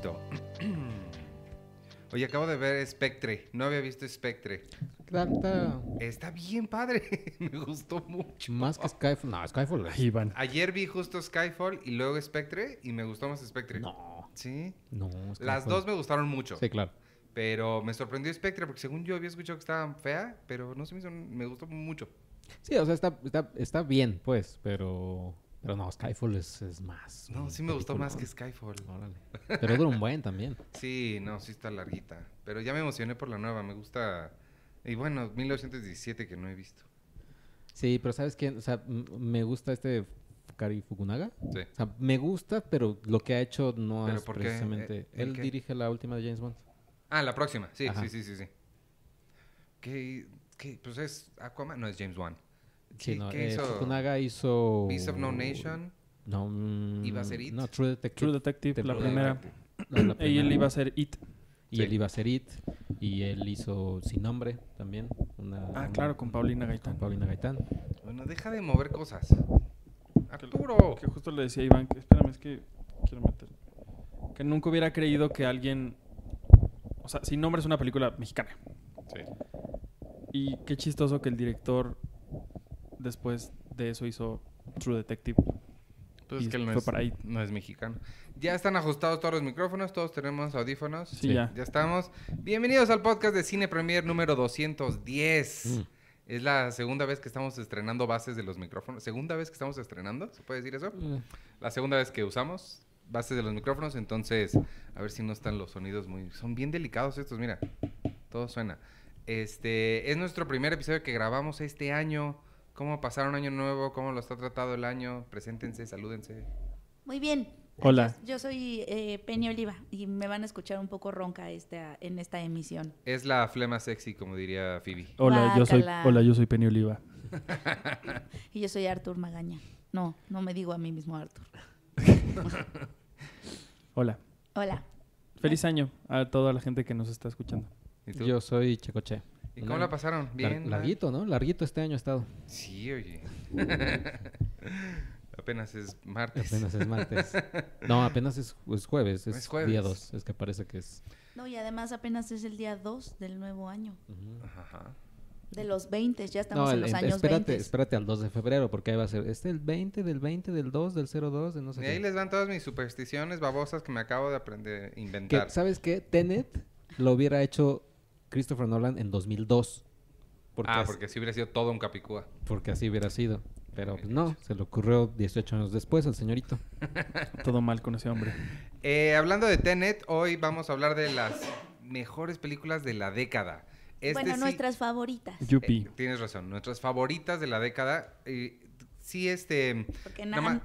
Oye, acabo de ver Spectre. No había visto Spectre. Está bien padre. Me gustó mucho. Más que Skyfall. No, Skyfall Ayer vi justo Skyfall y luego Spectre y me gustó más Spectre. No. ¿Sí? No. Las dos me gustaron mucho. Sí, claro. Pero me sorprendió Spectre porque según yo había escuchado que estaba fea, pero no se me gustó mucho. Sí, o sea, está, está bien, pues, pero... Pero no, Skyfall es, es más. No, sí me gustó más que Skyfall. Pero dura un buen también. sí, no, sí está larguita. Pero ya me emocioné por la nueva, me gusta. Y bueno, 1917 que no he visto. Sí, pero ¿sabes quién? O sea, me gusta este Kari Fukunaga. Sí. O sea, me gusta, pero lo que ha hecho no es precisamente... ¿Eh, él dirige la última de James Bond. Ah, la próxima. Sí, sí, sí, sí, ¿Qué, Pues es Aquaman, no es James Bond. Sí, no, eh, hizo? hizo... of No Nation. No, iba mm, a ser It. No, True Detective. True Detective, la primera. y él iba a ser It. Y él iba a ser It. Y él hizo Sin Nombre también. Una, ah, claro, con Paulina Gaitán. Paulina Gaitán. Bueno, deja de mover cosas. Arturo. Que, justo le decía a Iván, que espérame, es que quiero meter. Que nunca hubiera creído que alguien. O sea, Sin Nombre es una película mexicana. Sí. Y qué chistoso que el director después de eso hizo True Detective. Pues que él no, es, ahí. no es mexicano. Ya están ajustados todos los micrófonos, todos tenemos audífonos. Sí, Ya. estamos. Bienvenidos al podcast de Cine Premier número 210. Mm. Es la segunda vez que estamos estrenando bases de los micrófonos. ¿Segunda vez que estamos estrenando? ¿Se puede decir eso? Mm. La segunda vez que usamos bases de los micrófonos. Entonces, a ver si no están los sonidos muy... Son bien delicados estos, mira. Todo suena. Este es nuestro primer episodio que grabamos este año. ¿Cómo pasaron año nuevo? ¿Cómo lo está tratado el año? Preséntense, salúdense. Muy bien. Hola. Yo, soy eh, Oliva y me van a escuchar un poco ronca esta, en esta emisión. Es la flema sexy, como diría Phoebe. Hola, yo soy, hola yo soy Penny Oliva. y yo soy Artur Magaña. No, no me digo a mí mismo Artur. hola. Hola. Feliz año a toda la gente que nos está escuchando. Yo soy Checoche. ¿Y cómo la pasaron? Bien. larguito, ¿no? Larguito este año ha estado. Sí, oye. apenas es martes. Apenas es martes. No, apenas es, jueves. Es, día 2. Es que parece que es. No, y además apenas es el día 2 del nuevo año. Ajá. De los 20, ya estamos en los años 20. Espérate al 2 de febrero, porque ahí va a ser. Este el 20, del 20, del 2, del 02, de no sé. Y ahí les van todas mis supersticiones babosas que me acabo de aprender, inventar. ¿Sabes qué? Tenet lo hubiera hecho Christopher Nolan en 2002. Porque ah, porque así hubiera sido todo un Capicúa. Porque así hubiera sido. Pero pues, no, se le ocurrió 18 años después al señorito. todo mal con ese hombre. Eh, hablando de Tenet, hoy vamos a hablar de las mejores películas de la década. Este bueno, nuestras favoritas. Yupi. Eh, tienes razón, nuestras favoritas de la década sí, este. Porque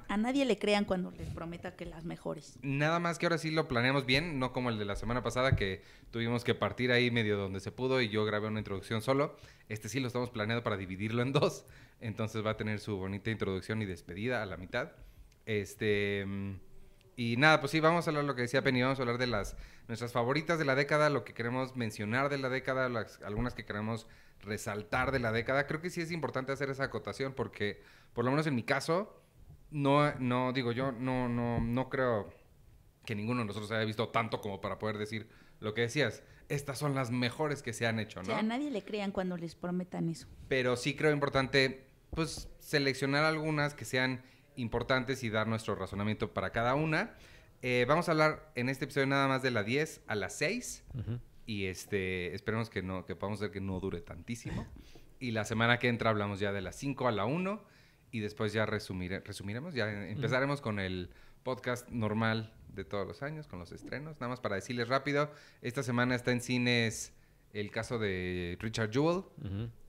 a nadie le crean cuando les prometa que las mejores. Nada más que ahora sí lo planeamos bien, no como el de la semana pasada que tuvimos que partir ahí medio donde se pudo y yo grabé una introducción solo. Este sí lo estamos planeando para dividirlo en dos. Entonces va a tener su bonita introducción y despedida a la mitad. Este. Mm, y nada, pues sí, vamos a hablar de lo que decía Penny, vamos a hablar de las nuestras favoritas de la década, lo que queremos mencionar de la década, algunas que queremos resaltar de la década, creo que sí es importante hacer esa acotación porque, por lo menos en mi caso, no, no digo yo, no, no, no creo que ninguno de nosotros haya visto tanto como para poder decir lo que decías. Estas son las mejores que se han hecho, ¿no? O a nadie le crean cuando les prometan eso. Pero sí creo importante, pues, seleccionar algunas que sean importantes y dar nuestro razonamiento para cada una. Eh, vamos a hablar en este episodio nada más de la 10 a las 6. Ajá. Y este, esperemos que no, que podamos ver que no dure tantísimo. Y la semana que entra hablamos ya de las 5 a la 1 y después ya resumiremos, ya empezaremos con el podcast normal de todos los años, con los estrenos. Nada más para decirles rápido, esta semana está en cines el caso de Richard Jewell.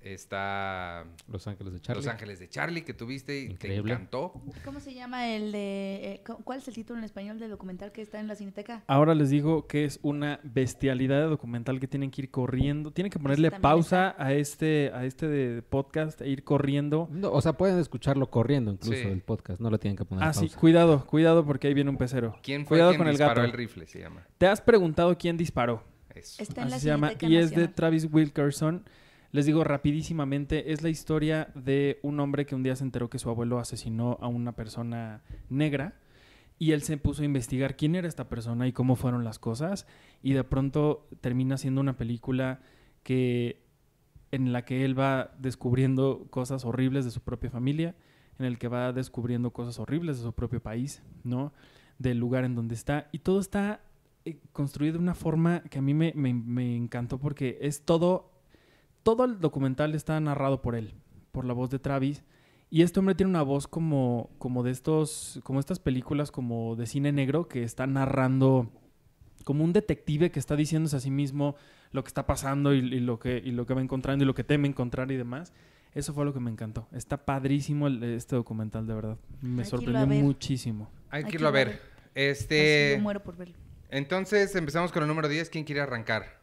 Está. Los Ángeles de Charlie. Los Ángeles de Charlie, que tuviste y te encantó. ¿Cómo se llama el de. Eh, ¿Cuál es el título en español del documental que está en la cineteca? Ahora les digo que es una bestialidad de documental que tienen que ir corriendo. Tienen que ponerle pausa a este, a este de podcast e ir corriendo. o sea, pueden escucharlo corriendo incluso el podcast. No lo tienen que poner ah, pausa. sí, cuidado, cuidado porque ahí viene un pecero. ¿Quién fue cuidado con disparó el, gato. el rifle? Se llama. ¿Te has preguntado quién disparó? se llama y es de Travis Wilkerson. Les digo rapidísimamente, es la historia de un hombre que un día se enteró que su abuelo asesinó a una persona negra y él se puso a investigar quién era esta persona y cómo fueron las cosas y de pronto termina siendo una película que en la que él va descubriendo cosas horribles de su propia familia, en el que va descubriendo cosas horribles de su propio país, ¿no? Del lugar en donde está y todo está eh, construido de una forma que a mí me, encantó porque es todo, todo el documental está narrado por él, por la voz de Travis. Y este hombre tiene una voz como, como de estos, como estas películas como de cine negro que está narrando como un detective que está diciéndose a sí mismo lo que está pasando y, lo, que, lo que va encontrando y lo que teme encontrar y demás. Eso fue lo que me encantó. Está padrísimo este documental, de verdad. Me sorprendió muchísimo. Hay que irlo a ver. Este... muero por verlo. Entonces empezamos con el número 10. ¿Quién quiere arrancar?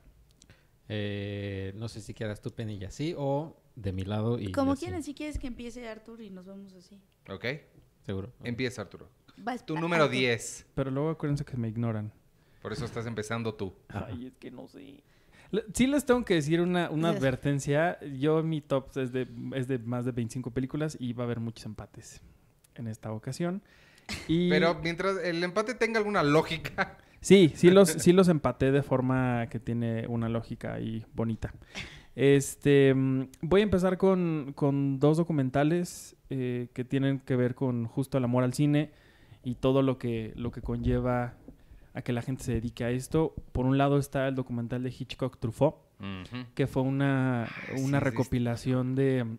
Eh, no sé si quedas tú, Penilla, sí, o de mi lado. Y Como quieran, si quieres que empiece Arturo y nos vamos así. Ok. Seguro. Empieza, Arturo. tu número 10. Pero luego acuérdense que me ignoran. Por eso estás empezando tú. Ay, es que no sé. Sí les tengo que decir una, advertencia. Yo mi top es de, es de más de 25 películas y va a haber muchos empates en esta ocasión. Pero mientras el empate tenga alguna lógica, Sí, sí los, sí los empaté de forma que tiene una lógica ahí bonita. Este, mm, voy a empezar con, dos documentales eh, que tienen que ver con justo el amor al cine y todo lo que, lo que conlleva a que la gente se dedique a esto. Por un lado está el documental de Hitchcock Truffaut, que fue una, recopilación de mm,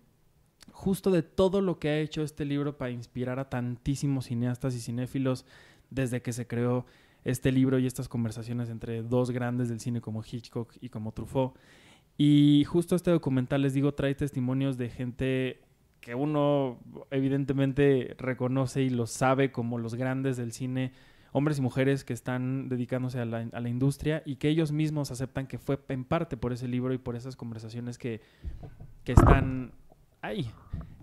justo de todo lo que ha hecho este libro para inspirar a tantísimos cineastas y cinéfilos desde que se creó este libro y estas conversaciones entre dos grandes del cine como Hitchcock y como Truffaut. Y justo este documental, les digo, trae testimonios de gente que uno evidentemente reconoce y lo sabe como los grandes del cine, hombres y mujeres que están dedicándose a la, industria y que ellos mismos aceptan que fue en parte por ese libro y por esas conversaciones que, que están ahí,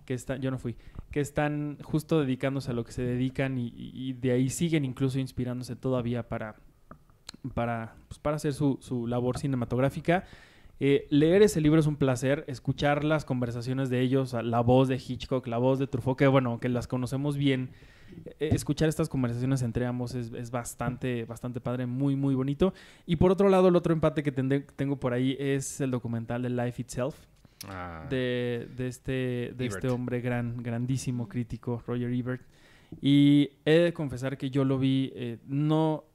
que están, yo no fui, que están justo dedicándose a lo que se dedican y, de ahí siguen incluso inspirándose todavía para, para, pues, para hacer su, labor cinematográfica. Eh, leer ese libro es un placer, escuchar las conversaciones de ellos, la voz de Hitchcock, la voz de Truffaut, que bueno, que las conocemos bien. Eh, eh, escuchar estas conversaciones entre ambos es, es, bastante, bastante padre, muy, muy bonito. Y por otro lado, el otro empate que tengo por ahí es el documental de Life Itself, Ah. de, este, de este hombre gran, grandísimo crítico, Roger Ebert. Y he de confesar que yo lo vi, eh, no,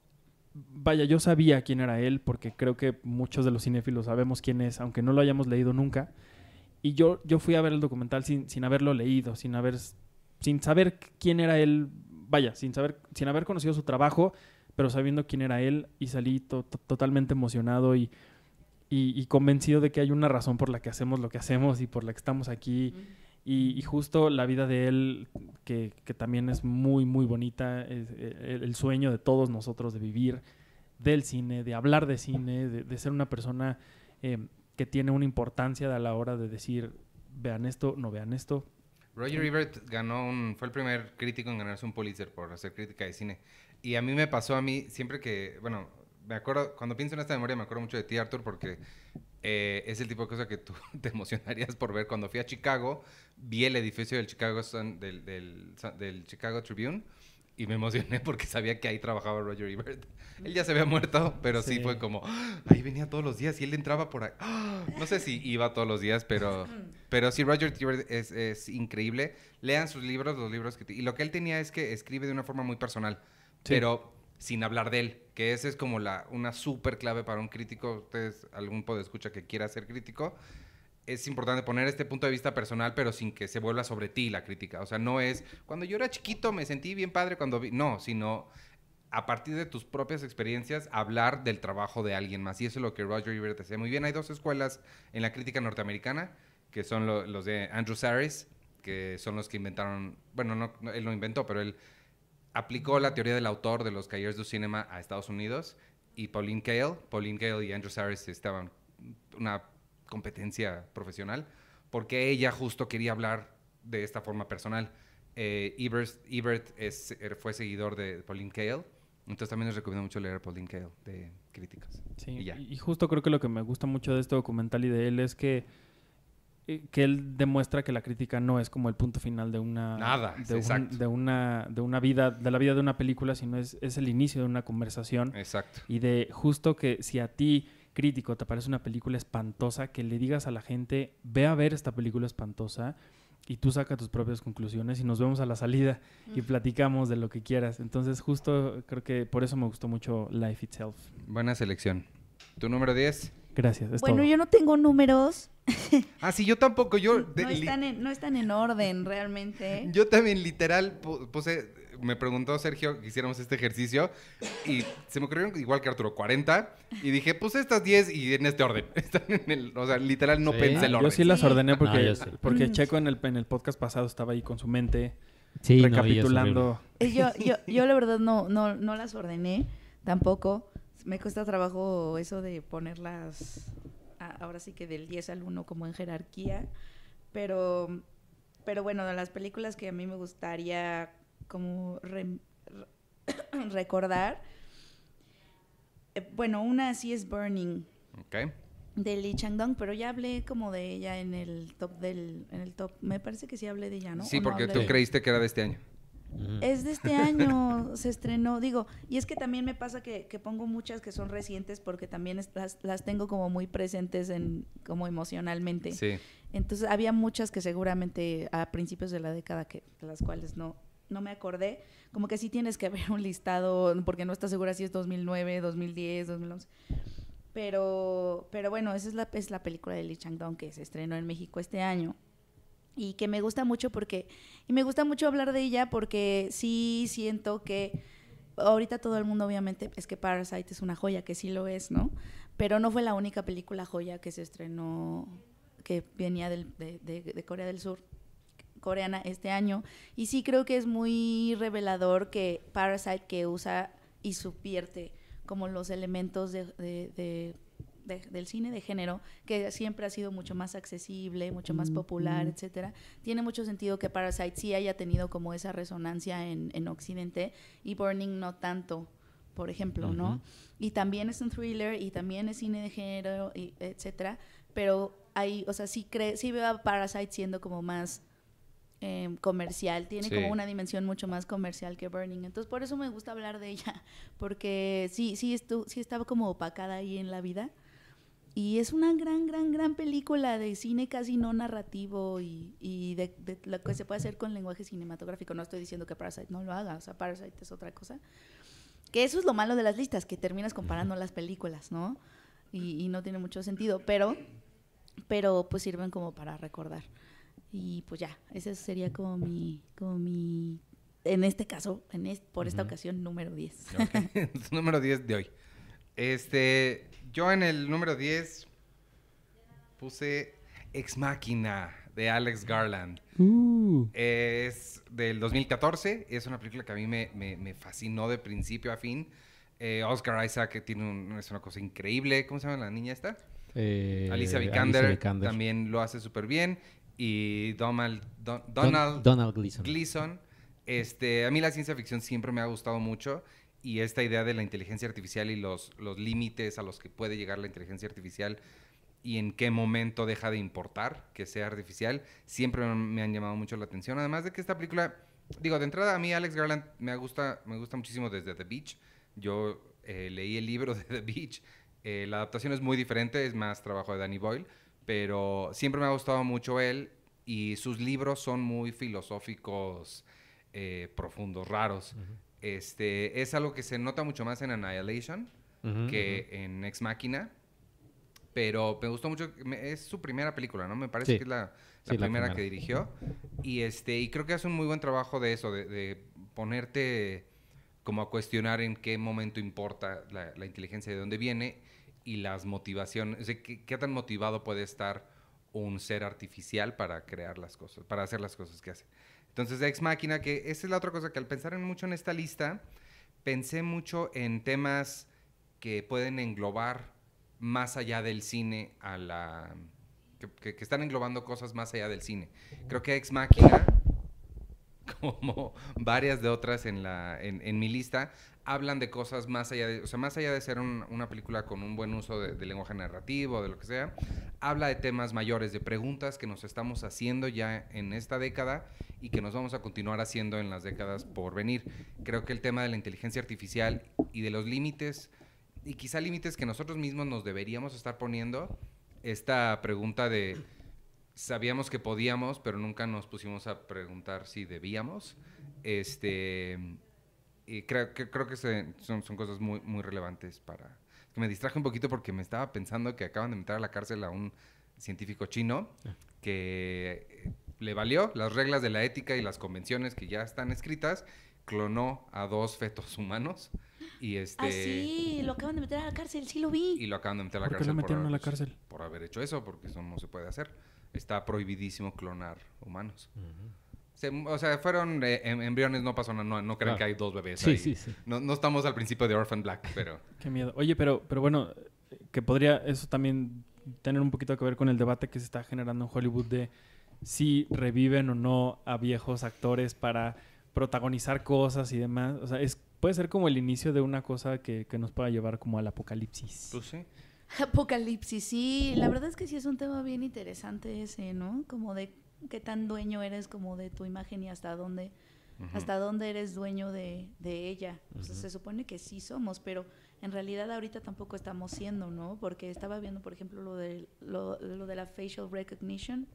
vaya, yo sabía quién era él, porque creo que muchos de los cinéfilos sabemos quién es, aunque no lo hayamos leído nunca. Y yo, yo fui a ver el documental sin, sin haberlo leído, sin haber, sin saber quién era él, vaya, sin saber, sin haber conocido su trabajo, pero sabiendo quién era él, y salí totalmente emocionado y y, convencido de que hay una razón por la que hacemos lo que hacemos y por la que estamos aquí. Y, justo la vida de él, que, que también es muy, muy bonita, es, e, e, el, sueño de todos nosotros de vivir del cine, de hablar de cine, de, ser una persona eh, que tiene una importancia a la hora de decir, vean esto, no vean esto. Roger Ebert ganó un, fue el primer crítico en ganarse un Pulitzer por hacer crítica de cine. Y a mí me pasó a mí, siempre que, bueno, me acuerdo, cuando pienso en esta memoria me acuerdo mucho de ti, Arthur, porque eh, es el tipo de cosa que tú te emocionarías por ver. Cuando fui a Chicago, vi el edificio del Chicago, del, del, Chicago Tribune y me emocioné porque sabía que ahí trabajaba Roger Ebert. Él ya se había muerto, pero sí, fue como, ah, ahí venía todos los días y él entraba por ahí. ¡Ah! No sé si iba todos los días, pero, pero sí, Roger Ebert es, es increíble. Lean sus libros, los libros que... Y lo que él tenía es que escribe de una forma muy personal. Pero sin hablar de él, que esa es como una súper clave para un crítico, ustedes, algún escucha que quiera ser crítico, es importante poner este punto de vista personal, pero sin que se vuelva sobre ti la crítica. O sea, no es, cuando yo era chiquito me sentí bien padre cuando vi, no, sino a partir de tus propias experiencias hablar del trabajo de alguien más. Y eso es lo que Roger Ebert hacía muy bien. Hay dos escuelas en la crítica norteamericana, que son los de Andrew Sarris, que son los que inventaron, bueno, no, no, él lo inventó, pero él aplicó la teoría del autor de los Cahiers du Cinema a Estados Unidos y Pauline Kael, Pauline Kael y Andrew Sarris estaban una competencia profesional porque ella justo quería hablar de esta forma personal. Eh, Ebert, es, er, fue seguidor de Pauline Kael, entonces también les recomiendo mucho leer a Pauline Kael de críticas. y, justo creo que lo que me gusta mucho de este documental y de él es que eh, que él demuestra que la crítica no es como el punto final de una Nada, de, de, una de una vida de la vida de una película sino es, es el inicio de una conversación exacto y de justo que si a ti crítico te parece una película espantosa que le digas a la gente ve a ver esta película espantosa y tú saca tus propias conclusiones y nos vemos a la salida y platicamos de lo que quieras entonces justo creo que por eso me gustó mucho Life Itself buena selección tu número 10 Gracias. bueno, yo no tengo números. Ah, sí, yo tampoco. Yo, no, están en, orden realmente. Yo también, literal, puse. Me preguntó Sergio que hiciéramos este ejercicio y se me ocurrieron igual que Arturo, 40. Y dije, puse estas 10 y en este orden. Están o sea, literal, no pensé el orden. Ah, yo sí las ordené porque, porque mm. Checo en el, en el podcast pasado estaba ahí con su mente recapitulando. Eh, yo, yo, yo, la verdad no, no, no las ordené tampoco me cuesta trabajo eso de ponerlas, ahora sí que del 10 al 1 como en jerarquía, pero, pero bueno, de las películas que a mí me gustaría como recordar, eh, bueno, una sí es Burning. De Lee Chang-dong, pero ya hablé como de ella en el top del, en el top, me parece que sí hablé de ella, ¿no? Sí, porque tú creíste que era de este año. Es de este año, se estrenó, digo, y es que también me pasa que, pongo muchas que son recientes porque también las, tengo como muy presentes en, como emocionalmente. Entonces había muchas que seguramente a principios de la década que las cuales no, no me acordé, como que sí tienes que ver un listado porque no estás segura si es 2009, 2010, 2011. Pero, pero bueno, esa es la, es la película de Lee Chang-dong que se estrenó en México este año y que me gusta mucho porque, y me gusta mucho hablar de ella porque sí siento que ahorita todo el mundo obviamente es que Parasite es una joya, que sí lo es, ¿no? Pero no fue la única película joya que se estrenó, que venía del, de, de, Corea del Sur, coreana este año. Y sí creo que es muy revelador que Parasite que usa y supierte como los elementos de del cine de género, que siempre ha sido mucho más accesible, mucho más popular, etcétera, tiene mucho sentido que Parasite sí haya tenido como esa resonancia en, Occidente y Burning no tanto, por ejemplo, ¿no? Y también es un thriller y también es cine de género, y, etcétera, pero hay, o sea, sí, cre, sí veo a Parasite siendo como más em, comercial, tiene como una dimensión mucho más comercial que Burning. Entonces, por eso me gusta hablar de ella, porque sí, sí, sí estaba como opacada ahí en la vida, y es una gran, gran, gran película de cine casi no narrativo y, y de, lo que se puede hacer con lenguaje cinematográfico. No estoy diciendo que Parasite no lo haga, o sea, Parasite es otra cosa. Que eso es lo malo de las listas, que terminas comparando las películas, ¿no? Y, no tiene mucho sentido, pero, pero pues sirven como para recordar. Y pues ya, ese sería como mi, como mi en este caso, en por esta ocasión, número 10. número 10 de hoy. Este, yo en el número 10 puse Ex Máquina de Alex Garland. Uh. Es del 2014. Es una película que a mí me, fascinó de principio a fin. Eh, Oscar Isaac tiene es una cosa increíble. ¿Cómo se llama la niña esta? Eh, Alicia, Vikander, también lo hace súper bien. Y Donald, Gleason. Este, a mí la ciencia ficción siempre me ha gustado mucho y esta idea de la inteligencia artificial y los, los límites a los que puede llegar la inteligencia artificial y en qué momento deja de importar que sea artificial, siempre me han llamado mucho la atención. Además de que esta película, digo, de entrada a mí Alex Garland me gusta, me gusta muchísimo desde The Beach. Yo eh, leí el libro de The Beach. Eh, la adaptación es muy diferente, es más trabajo de Danny Boyle, pero siempre me ha gustado mucho él y sus libros son muy filosóficos, eh, profundos, raros. Este, es algo que se nota mucho más en Annihilation que en Ex Machina Pero me gustó mucho. es su primera película, ¿no? Me parece que es la, primera que dirigió. Y, este, y creo que hace un muy buen trabajo de eso, de, ponerte como a cuestionar en qué momento importa la, inteligencia, de dónde viene y las motivaciones. de qué, qué tan motivado puede estar un ser artificial para crear las cosas, para hacer las cosas que hace. Entonces, Ex Máquina, que esa es la otra cosa que al pensar mucho en esta lista, pensé mucho en temas que pueden englobar más allá del cine a la... Que, que están englobando cosas más allá del cine. Creo que Ex Máquina como varias de otras en, la, en, mi lista, hablan de cosas más allá de, o sea, más allá de ser una película con un buen uso de, de, lenguaje narrativo, de lo que sea, habla de temas mayores, de preguntas que nos estamos haciendo ya en esta década y que nos vamos a continuar haciendo en las décadas por venir. Creo que el tema de la inteligencia artificial y de los límites, y quizá límites que nosotros mismos nos deberíamos estar poniendo, esta pregunta de sabíamos que podíamos, pero nunca nos pusimos a preguntar si debíamos. Este, y creo que, creo que son, cosas muy, relevantes para... Que me distraje un poquito porque me estaba pensando que acaban de meter a la cárcel a un científico chino ah. que eh, le valió las reglas de la ética y las convenciones que ya están escritas, clonó a dos fetos humanos y este... Ah, sí, lo acaban de meter a la cárcel, sí lo vi. Y lo acaban de meter a la cárcel? Por haber hecho eso, porque eso no se puede hacer está prohibidísimo clonar humanos. o sea, fueron eh, em, embriones, no pasó nada, no, no que hay dos bebés. Sí, sí, No, estamos al principio de Orphan Black, pero... Qué miedo. Oye, pero, pero bueno, que podría eso también tener un poquito que ver con el debate que se está generando en Hollywood de si reviven o no a viejos actores para protagonizar cosas y demás. O sea, es, puede ser como el inicio de una cosa que, que nos pueda llevar como al apocalipsis. Pues sí. Apocalipsis, sí, la verdad es que sí es un tema bien interesante ese, ¿no? Como de qué tan dueño eres como de tu imagen y hasta dónde, hasta dónde eres dueño de, ella. se supone que sí somos, pero en realidad ahorita tampoco estamos siendo, ¿no? Porque estaba viendo, por ejemplo, lo de, lo, de la facial recognition,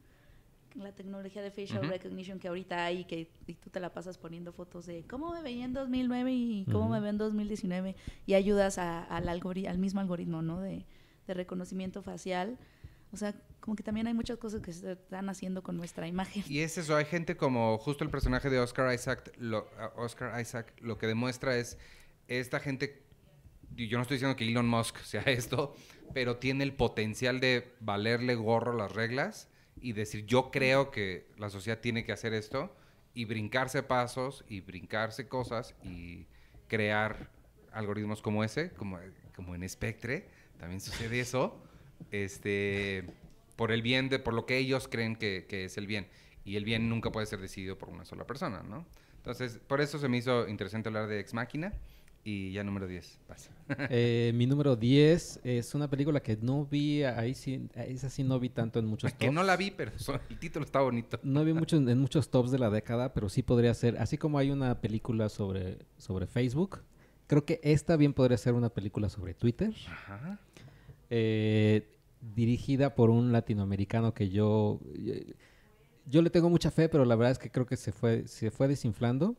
la tecnología de facial recognition que ahorita hay que y tú te la pasas poniendo fotos de cómo me veía en 2009 y cómo me veo en 2019 y ayudas al, al mismo algoritmo, ¿no? De, de reconocimiento facial. O sea, como que también hay muchas cosas que se están haciendo con nuestra imagen. Y es eso, hay gente como justo el personaje de Oscar Isaac, lo, Oscar Isaac, lo que demuestra es esta gente, yo no estoy diciendo que Elon Musk sea esto, pero tiene el potencial de valerle gorro las reglas y decir, yo creo que la sociedad tiene que hacer esto y brincarse pasos y brincarse cosas y crear algoritmos como ese, como, como en Spectre, también sucede eso, este, por el bien de, por lo que ellos creen que, que, es el bien. Y el bien nunca puede ser decidido por una sola persona, ¿no? Entonces, por eso se me hizo interesante hablar de Ex Máquina. Y ya número 10, pasa. Eh, mi número 10 es una película que no vi, ahí sí, esa sí no vi tanto en muchos tops. Que no la vi, pero el título está bonito. no vi mucho, en muchos tops de la década, pero sí podría ser, así como hay una película sobre, sobre Facebook, creo que esta bien podría ser una película sobre Twitter. Ajá eh, dirigida por un latinoamericano que yo, yo le tengo mucha fe, pero la verdad es que creo que se fue, se fue desinflando.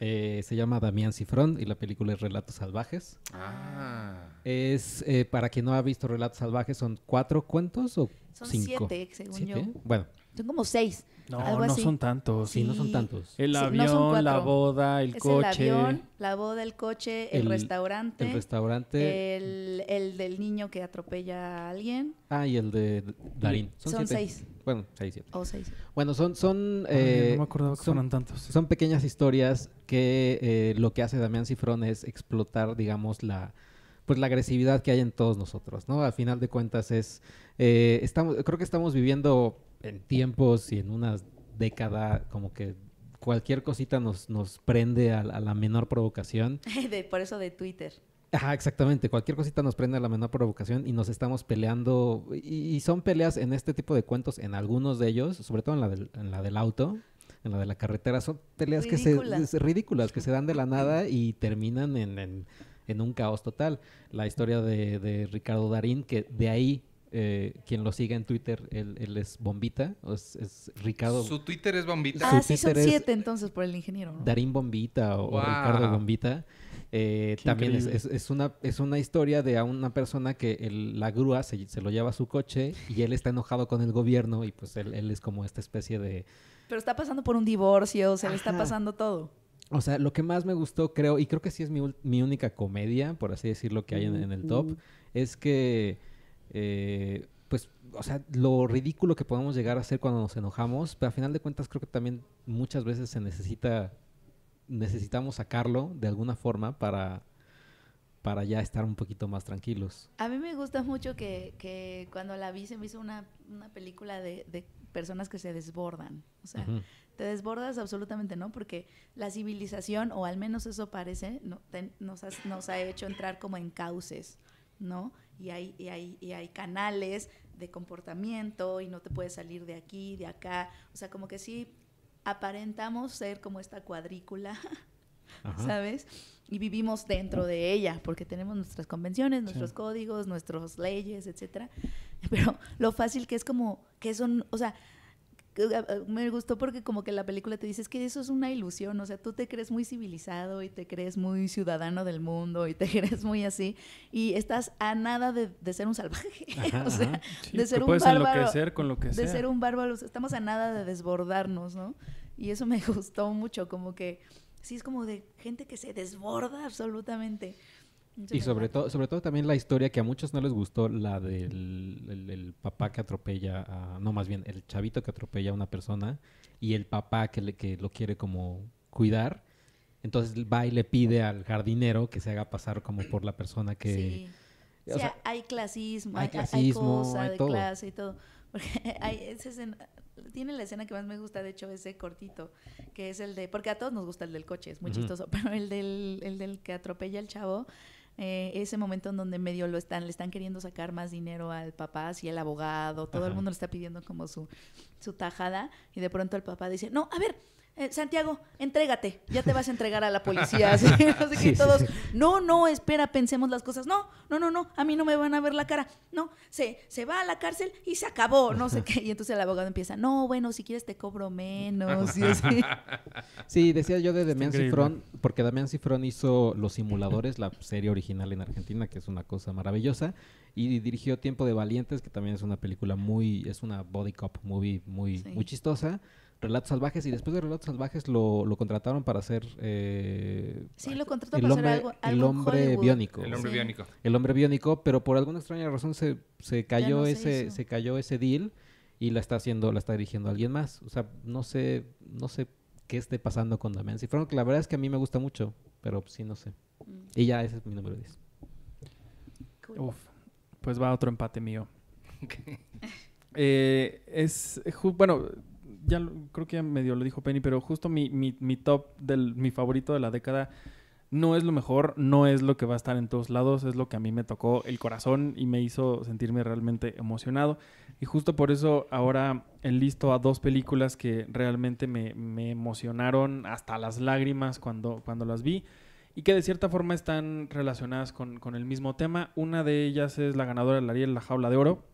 Eh, se llama Damián Cifrón y la película es Relatos Salvajes. Ah. Es, eh, para quien no ha visto Relatos Salvajes, son cuatro cuentos o son cinco. Siete, según yo. Bueno, son como seis. No, no son tantos. Sí, no son tantos. El avión, la boda, el coche. El avión, la boda, el coche, el, restaurante. El restaurante. El, del niño que atropella a alguien. Ah, y el de Darín. Son, seis. Bueno, seis, siete. O oh, seis. Bueno, son. son no eh, me acordaba que son, tantos. Son pequeñas historias que eh, lo que hace Damián Cifrón es explotar, digamos, la pues la agresividad que hay en todos nosotros, ¿no? Al final de cuentas es, eh, estamos, creo que estamos viviendo en tiempos y en una década como que cualquier cosita nos, nos prende a, la menor provocación. por eso de Twitter. Ajá, exactamente. Cualquier cosita nos prende a la menor provocación y nos estamos peleando. Y, son peleas en este tipo de cuentos, en algunos de ellos, sobre todo en la del, en la del auto, en la de la carretera, son peleas que se, ridículas, que se dan de la nada y terminan en en un caos total. La historia de, Ricardo Darín, que de ahí eh, quien lo siga en Twitter, él, él es Bombita, es, es, Ricardo. Su Twitter es Bombita. Ah, sí, son siete entonces por el ingeniero. ¿no? Darín Bombita o, Ricardo Bombita. Eh, también es, es, una, es una historia de a una persona que la grúa se, lo lleva a su coche y él está enojado con el gobierno y pues él, es como esta especie de... Pero está pasando por un divorcio, se le está pasando todo. O sea, lo que más me gustó, creo, y creo que sí es mi, única comedia, por así decirlo, que hay en, el top, es que, eh, pues, o sea, lo ridículo que podemos llegar a ser cuando nos enojamos, pero a final de cuentas creo que también muchas veces se necesita, necesitamos sacarlo de alguna forma para para ya estar un poquito más tranquilos. A mí me gusta mucho que, cuando la vi se me hizo una, película de, personas que se desbordan. O sea, te desbordas absolutamente, ¿no? Porque la civilización, o al menos eso parece, no, nos, nos, ha hecho entrar como en cauces, ¿no? Y hay, hay, canales de comportamiento y no te puedes salir de aquí, de acá. O sea, como que sí aparentamos ser como esta cuadrícula, ¿sabes? y vivimos dentro de ella, porque tenemos nuestras convenciones, nuestros códigos, nuestras leyes, etcétera. Pero lo fácil que es como que son o sea, me gustó porque como que la película te dice es que eso es una ilusión, o sea, tú te crees muy civilizado y te crees muy ciudadano del mundo y te crees muy así y estás a nada de, de ser un salvaje, o sea, de ser un bárbaro, con lo que de ser un bárbaro, estamos a nada de desbordarnos, ¿no? Y eso me gustó mucho, como que sí es como de gente que se desborda absolutamente. y sobre todo, sobre todo también la historia que a muchos no les gustó, la del papá que atropella a, no más bien, el chavito que atropella a una persona y el papá que, que lo quiere como cuidar. Entonces va y le pide al jardinero que se haga pasar como por la persona que... Sí. O sea, hay clasismo, hay, clasismo, de clase y todo. Porque hay, tiene la escena que más me gusta, de hecho, ese cortito, que es el de, porque a todos nos gusta el del coche, es muy chistoso, pero el del, el del que atropella al chavo, eh, ese momento en donde medio lo están, le están queriendo sacar más dinero al papá, así el abogado, todo el mundo le está pidiendo como su, su tajada, y de pronto el papá dice, no, a ver, eh, Santiago, entrégate, ya te vas a entregar a la policía. todos, no, no, espera, pensemos las cosas. No, no, no, no, a mí no me van a ver la cara. No, se, se va a la cárcel y se acabó, no sé qué. Y entonces el abogado empieza, no, bueno, si quieres te cobro menos. Sí, decía yo de Damián Cifrón, porque Damián Cifrón hizo Los Simuladores, la serie original en Argentina, que es una cosa maravillosa. Y dirigió Tiempo de Valientes, que también es una película muy, es una body cop movie muy, muy chistosa. Relatos Salvajes y después de Relatos Salvajes lo, contrataron para hacer... Eh, sí, lo contrató para hacer algo, El hombre biónico. El hombre biónico. El hombre biónico, pero por alguna extraña razón se, cayó ese se, cayó ese deal y la está haciendo, la está dirigiendo alguien más. O sea, no sé, no sé qué esté pasando con Damián Cifrón, que la verdad es que a mí me gusta mucho, pero sí no sé. Mm. Y ya ese es mi número 10. Uf, pues va otro empate mío. Eh, es, bueno, ya creo que ya medio lo dijo Penny, pero justo mi, top, del, mi favorito de la década no es lo mejor, no es lo que va a estar en todos lados, es lo que a mí me tocó el corazón y me hizo sentirme realmente emocionado. Y justo por eso ahora enlisto a dos películas que realmente me, emocionaron hasta las lágrimas cuando, cuando las vi y que de cierta forma están relacionadas con, el mismo tema. Una de ellas es la ganadora del Ariel, La Jaula de Oro,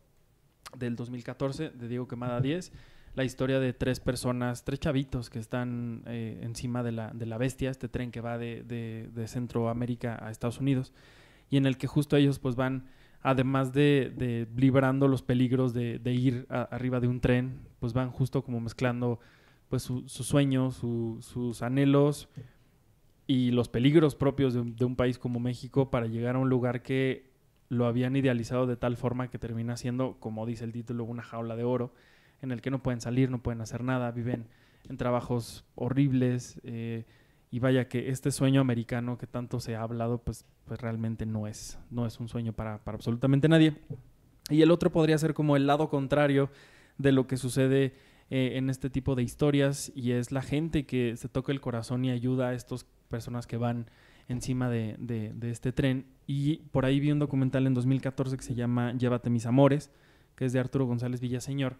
del 2014, de Diego Quemada 10 la historia de tres personas, tres chavitos que están eh, encima de la, bestia, este tren que va de, Centroamérica a Estados Unidos, y en el que justo ellos pues van, además de, librando los peligros de, ir arriba de un tren, pues van justo como mezclando pues sus sueños, sus anhelos y los peligros propios de un país como México para llegar a un lugar que lo habían idealizado de tal forma que termina siendo, como dice el título, una jaula de oro en el que no pueden salir, no pueden hacer nada, viven en trabajos horribles eh, y vaya que este sueño americano que tanto se ha hablado, pues, pues realmente no es, no es un sueño para, para absolutamente nadie. Y el otro podría ser como el lado contrario de lo que sucede eh, en este tipo de historias y es la gente que se toca el corazón y ayuda a estas personas que van encima de, de, de, este tren. Y por ahí vi un documental en 2014 que se llama Llévate mis amores, que es de Arturo González Villaseñor,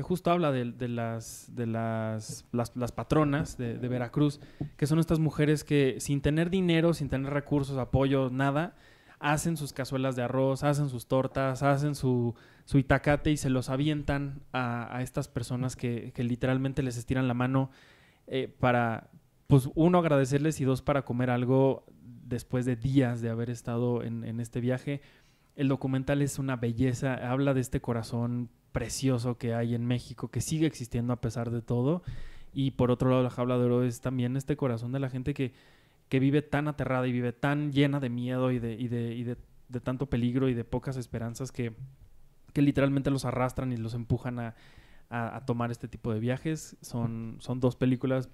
que justo habla de, las, de las, patronas de, Veracruz, que son estas mujeres que sin tener dinero, sin tener recursos, apoyo, nada, hacen sus cazuelas de arroz, hacen sus tortas, hacen su, itacate y se los avientan a, estas personas que, literalmente les estiran la mano eh, para, pues uno, agradecerles y dos, para comer algo después de días de haber estado en, en este viaje. El documental es una belleza, habla de este corazón precioso que hay en México, que sigue existiendo a pesar de todo. Y por otro lado, la jaula de oro es también este corazón de la gente que, vive tan aterrada y vive tan llena de miedo y de, de, tanto peligro y de pocas esperanzas que, literalmente los arrastran y los empujan a, tomar este tipo de viajes. Son, son dos películas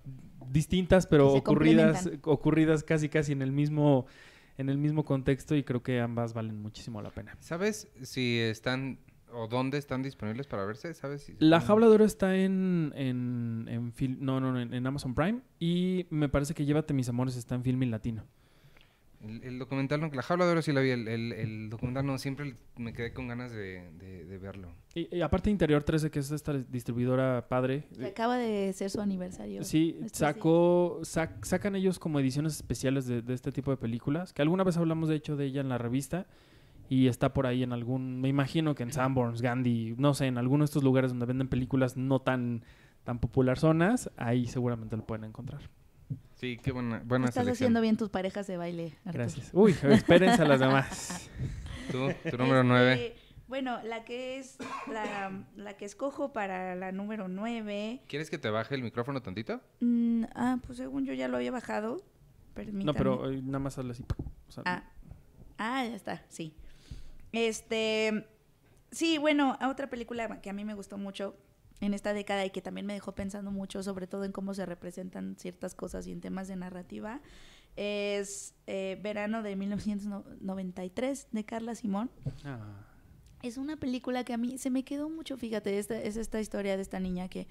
distintas, pero ocurridas, ocurridas casi casi en el mismo en el mismo contexto y creo que ambas valen muchísimo la pena. ¿Sabes si están ¿O dónde están disponibles para verse? ¿Sabes? Si la Jaula de Oro está en, en, en no, no, en, Amazon Prime y me parece que Llévate mis amores está en Filmin Latino. El, el, documental, no, la Jaula de Oro sí la vi, el, el, documental no, siempre me quedé con ganas de, de, verlo. Y, aparte Interior 13, que es esta distribuidora padre. acaba de ser su aniversario. Sí, sacó, sacan ellos como ediciones especiales de, de este tipo de películas, que alguna vez hablamos de hecho de ella en la revista y está por ahí en algún, me imagino que en Sanborns, Gandhi, no sé, en alguno de estos lugares donde venden películas no tan, tan popular zonas, ahí seguramente lo pueden encontrar. Sí, qué buena, buena Estás haciendo bien tus parejas de baile. Gracias. Uy, espérense a las demás. Tú, tu número este, nueve. bueno, la que es la, la, que escojo para la número 9. ¿Quieres que te baje el micrófono tantito? Mm, ah, pues según yo ya lo había bajado. Permítame. No, pero eh, nada más hazlo así. ah. ah, ya está, sí. Este, sí, bueno, otra película que a mí me gustó mucho en esta década y que también me dejó pensando mucho, sobre todo en cómo se representan ciertas cosas y en temas de narrativa, es eh, Verano de 1993 de Carla Simón. Ah. Es una película que a mí se me quedó mucho, fíjate, esta, es esta historia de esta niña que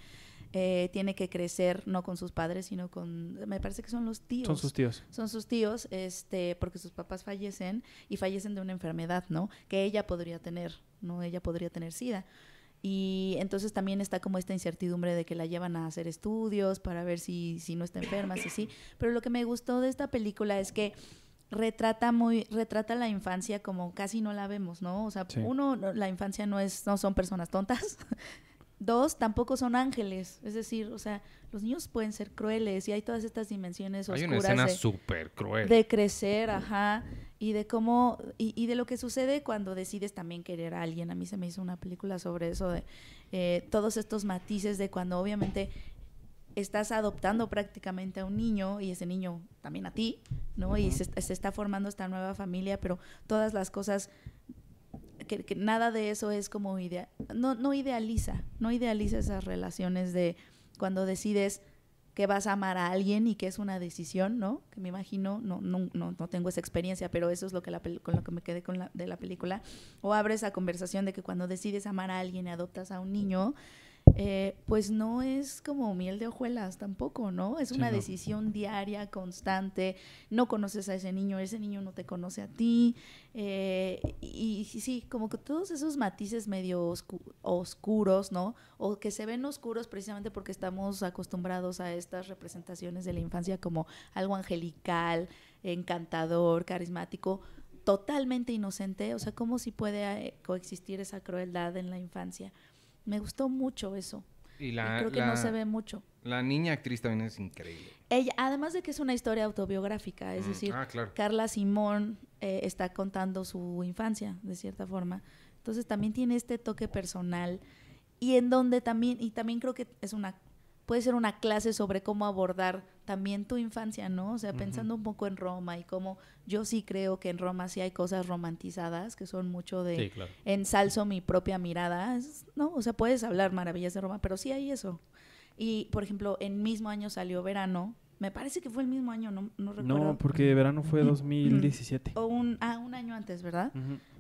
eh, tiene que crecer no con sus padres, sino con, me parece que son los tíos. Son sus tíos. Son sus tíos, este, porque sus papás fallecen y fallecen de una enfermedad, ¿no? Que ella podría tener, ¿no? Ella podría tener SIDA. Y entonces también está como esta incertidumbre de que la llevan a hacer estudios para ver si, si no está enferma, si sí. Pero lo que me gustó de esta película es que retrata muy retrata la infancia como casi no la vemos, ¿no? O sea, uno la infancia no es no son personas tontas. Dos, tampoco son ángeles. Es decir, o sea, los niños pueden ser crueles y hay todas estas dimensiones oscuras. una escena súper cruel. De crecer, ajá. Y de cómo. Y, de lo que sucede cuando decides también querer a alguien. A mí se me hizo una película sobre eso, de eh, todos estos matices de cuando obviamente estás adoptando prácticamente a un niño y ese niño también a ti, ¿no? Y se, está formando esta nueva familia, pero todas las cosas que, nada de eso es como idea, no, no idealiza, no idealiza esas relaciones de cuando decides que vas a amar a alguien y que es una decisión, ¿no? Que me imagino, no, no, no, tengo esa experiencia, pero eso es lo que con lo que me quedé con la, de la película. O abre esa conversación de que cuando decides amar a alguien y adoptas a un niño, eh, pues no es como miel de hojuelas tampoco, ¿no? Es una decisión diaria, constante, no conoces a ese niño, ese niño no te conoce a ti, eh, y, sí, como que todos esos matices medio oscuros, ¿no? O que se ven oscuros precisamente porque estamos acostumbrados a estas representaciones de la infancia como algo angelical, encantador, carismático, totalmente inocente, o sea, ¿cómo si puede eh, coexistir esa crueldad en la infancia? Me gustó mucho eso. Y creo que no se ve mucho. La niña actriz también es increíble. Ella, además de que es una historia autobiográfica, es mm, decir, ah, Carla Simón eh, está contando su infancia, de cierta forma. Entonces también tiene este toque personal y en donde también, y también creo que es una, puede ser una clase sobre cómo abordar también tu infancia, ¿no? O sea, pensando un poco en Roma y cómo yo sí creo que en Roma sí hay cosas romantizadas que son mucho de sí, ensalzo mi propia mirada, ¿no? O sea, puedes hablar maravillas de Roma, pero sí hay eso. Y, por ejemplo, en mismo año salió Verano, me parece que fue el mismo año, no, no recuerdo. No, porque verano fue 2017. o un, ah, un año antes, ¿verdad?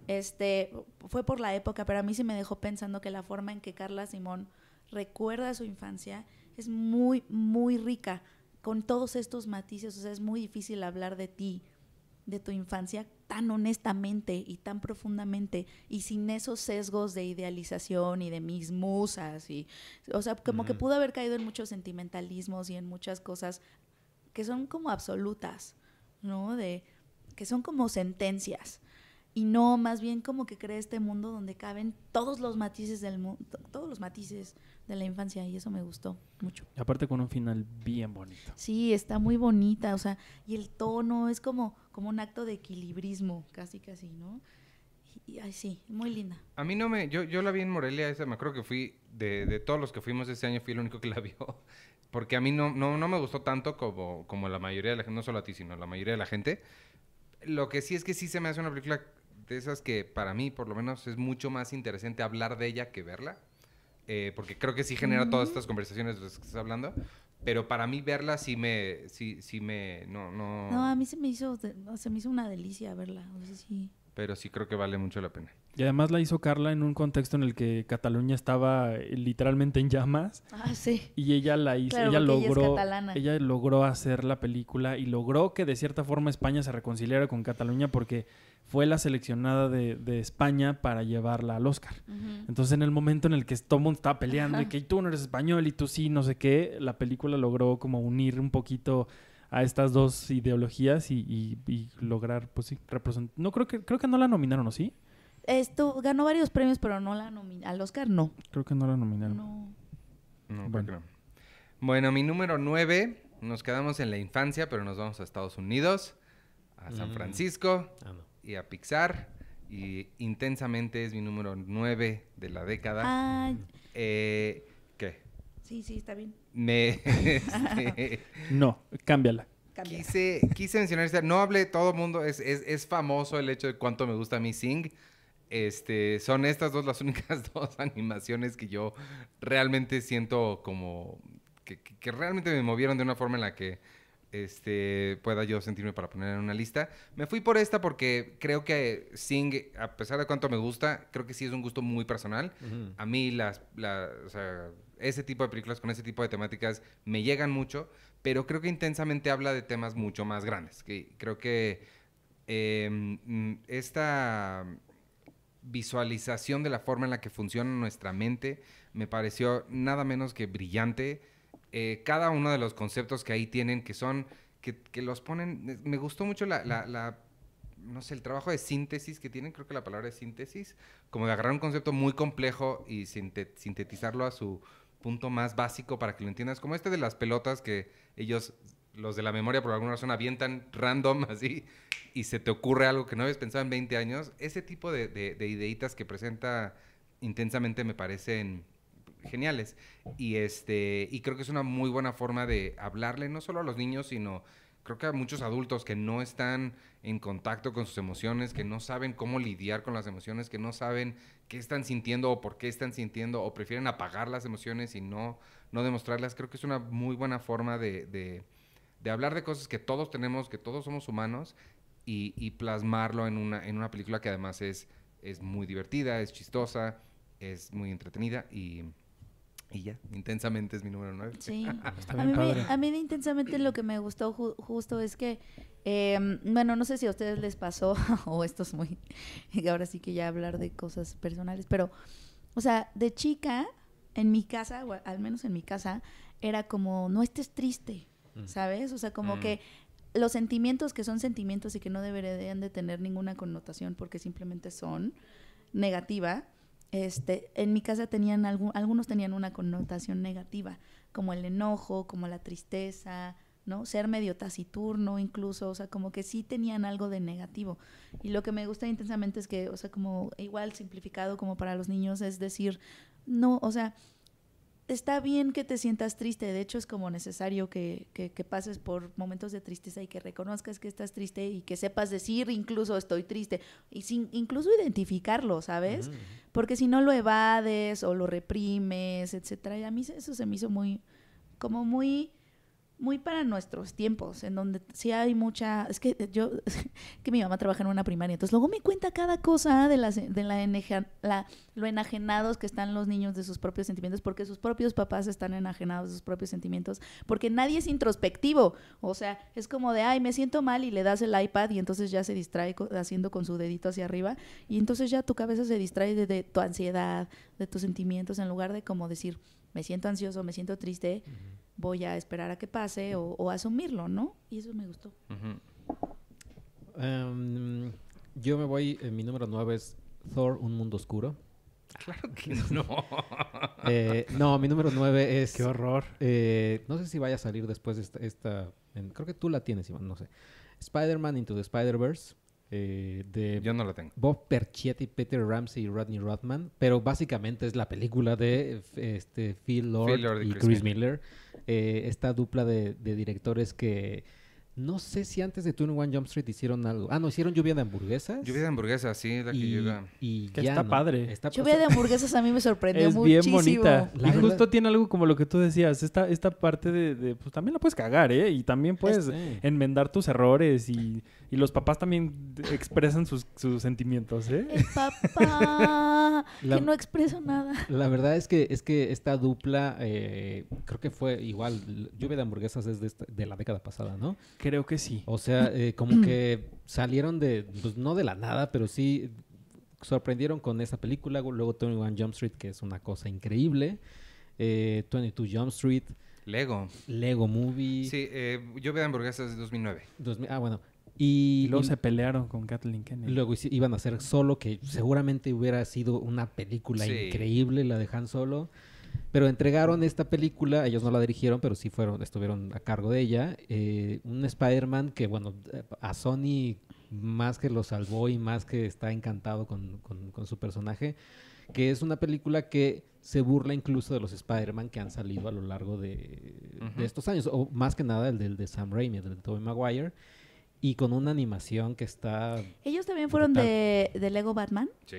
Este, fue por la época, pero a mí sí me dejó pensando que la forma en que Carla Simón recuerda su infancia es muy, muy rica con todos estos matices, o sea, es muy difícil hablar de ti, de tu infancia, tan honestamente y tan profundamente y sin esos sesgos de idealización y de mis musas y, o sea, como que pudo haber caído en muchos sentimentalismos y en muchas cosas que son como absolutas, ¿no? De que son como sentencias y no más bien como que crea este mundo donde caben todos los matices del mundo, todos los matices de la infancia y eso me gustó mucho. aparte con un final bien bonito. Sí, está muy bonita, o sea, y el tono es como como un acto de equilibrismo, casi casi, ¿no? Y, así, sí, muy linda. A mí no me yo yo la vi en Morelia esa, me creo que fui de, todos los que fuimos ese año fui el único que la vio. Porque a mí no, no, no me gustó tanto como, como la mayoría de la gente, no solo a ti, sino la mayoría de la gente. Lo que sí es que sí se me hace una película esas que para mí, por lo menos, es mucho más interesante hablar de ella que verla. Eh, porque creo que sí genera todas estas conversaciones de las que estás hablando. Pero para mí verla sí me... Sí, sí me no, no... no, a mí se me hizo, se me hizo una delicia verla. O sea, sí. Pero sí creo que vale mucho la pena. Y además la hizo Carla en un contexto en el que Cataluña estaba eh, literalmente en llamas. Ah, sí. Y ella la hizo, ella logró, ella, logró hacer la película y logró que de cierta forma España se reconciliara con Cataluña porque fue la seleccionada de, de España para llevarla al Oscar. Entonces en el momento en el que todo estaba peleando y que tú no eres español y tú sí, no sé qué, la película logró como unir un poquito a estas dos ideologías y, y lograr, pues sí, representar. No creo que creo que no la nominaron, ¿o sí? esto ganó varios premios, pero no la nominaron. Al Oscar no. Creo que no la nominaron. No. bueno. mi número 9. Nos quedamos en la infancia, pero nos vamos a Estados Unidos, a San mm. Francisco ah, y a Pixar. Y intensamente es mi número 9 de la década. Eh, ¿Qué? Sí, sí, está bien. Me, este, no, cámbiala. Quise, quise mencionar, no hable todo el mundo, es, famoso el hecho de cuánto me gusta mi Sing, este, son estas dos las únicas dos animaciones que yo realmente siento como que, realmente me movieron de una forma en la que este, pueda yo sentirme para poner en una lista. Me fui por esta porque creo que Sing, a pesar de cuánto me gusta, creo que sí es un gusto muy personal. A mí las, ese tipo de películas con ese tipo de temáticas me llegan mucho, pero creo que intensamente habla de temas mucho más grandes. Que creo que em, esta visualización de la forma en la que funciona nuestra mente me pareció nada menos que brillante. Eh, cada uno de los conceptos que ahí tienen, que son, que, los ponen, me gustó mucho la, la, la, no sé, el trabajo de síntesis que tienen, creo que la palabra es síntesis, como de agarrar un concepto muy complejo y sintetizarlo a su punto más básico para que lo entiendas, como este de las pelotas que ellos los de la memoria por alguna razón avientan random así y se te ocurre algo que no habías pensado en 20 años, ese tipo de, de, ideitas que presenta intensamente me parecen geniales. Y, este, y creo que es una muy buena forma de hablarle no solo a los niños, sino creo que a muchos adultos que no están en contacto con sus emociones, que no saben cómo lidiar con las emociones, que no saben qué están sintiendo o por qué están sintiendo, o prefieren apagar las emociones y no, no demostrarlas, creo que es una muy buena forma de de hablar de cosas que todos tenemos, que todos somos humanos, y, plasmarlo en una, en una película que además es, es muy divertida, es chistosa, es muy entretenida y... ya, intensamente es mi número nueve. Sí, a, mí a mí intensamente lo que me gustó justo es que, em, bueno, no sé si a ustedes les pasó, o esto es muy, ahora sí que ya hablar de cosas personales, pero, o sea, de chica, en mi casa, o al menos en mi casa, era como, no estés triste, ¿sabes? O sea, como mm. que los sentimientos que son sentimientos y que no deberían de tener ninguna connotación porque simplemente son negativa, este, en mi casa tenían algunos tenían una connotación negativa, como el enojo, como la tristeza, ¿no? Ser medio taciturno incluso, o sea, como que sí tenían algo de negativo. Y lo que me gusta intensamente es que, o sea, como igual simplificado como para los niños es decir, no, o sea, está bien que te sientas triste, de hecho es como necesario que, que, pases por momentos de tristeza y que reconozcas que estás triste y que sepas decir incluso estoy triste, y sin, incluso identificarlo, ¿sabes? Porque si no lo evades o lo reprimes, etcétera, y a mí eso se me hizo muy, como muy muy para nuestros tiempos, en donde sí hay mucha, es que yo, que mi mamá trabaja en una primaria, entonces luego me cuenta cada cosa de, de la, la, lo enajenados que están los niños de sus propios sentimientos, porque sus propios papás están enajenados de sus propios sentimientos, porque nadie es introspectivo, o sea, es como de, ay, me siento mal y le das el iPad y entonces ya se distrae haciendo con su dedito hacia arriba y entonces ya tu cabeza se distrae de, tu ansiedad, de tus sentimientos, en lugar de como decir, me siento ansioso, me siento triste voy a esperar a que pase o, asumirlo, ¿no? Y eso me gustó. Em, yo me voy, eh, mi número nueve es Thor, Un Mundo Oscuro. Ah, claro que no. Eh, no, mi número nueve es... Qué horror. Eh, no sé si vaya a salir después de esta... creo que tú la tienes, Iván, no sé. Spider-Man Into the Spider-Verse. Eh, de Yo no la tengo. Bob Perchetti Peter Ramsey y Rodney Rothman, pero básicamente es la película de este, Phil, Lord y, Chris, Miller, eh, esta dupla de, directores que no sé si antes de Tune One Jump Street hicieron algo. Ah, no, hicieron lluvia de hamburguesas. Lluvia de hamburguesas, sí, la que llega. Y está padre. lluvia de hamburguesas a mí me sorprendió es bien bonita. y justo tiene algo como lo que tú decías. Esta, esta parte de, Pues también la puedes cagar, ¿eh? Y también puedes enmendar tus errores. Y, los papás también expresan sus, sentimientos, ¿eh? El papá. que no expreso nada. La verdad es que, es que esta dupla, eh, creo que fue igual. Lluvia de hamburguesas es de, de la década pasada, ¿no? Creo que sí. O sea, eh, como que salieron de, pues no de la nada, pero sí sorprendieron con esa película. Luego 21 Jump Street, que es una cosa increíble. Eh, 22 Jump Street. Lego. Lego Movie. Sí, eh, yo veo hamburguesas de 2009. 2000, ah, bueno. Y, luego se pelearon con Kathleen Kennedy. Luego iban a hacer Solo, que seguramente hubiera sido una película increíble la dejan Solo. Pero entregaron esta película, ellos no la dirigieron, pero sí fueron, estuvieron a cargo de ella. Eh, un Spider-Man que, bueno, a Sony más que lo salvó y más que está encantado con, su personaje, que es una película que se burla incluso de los Spider-Man que han salido a lo largo de, estos años, o más que nada el del de Sam Raimi, el de Tobey Maguire y con una animación que está. Ellos también fueron de, de, Lego Batman. Sí.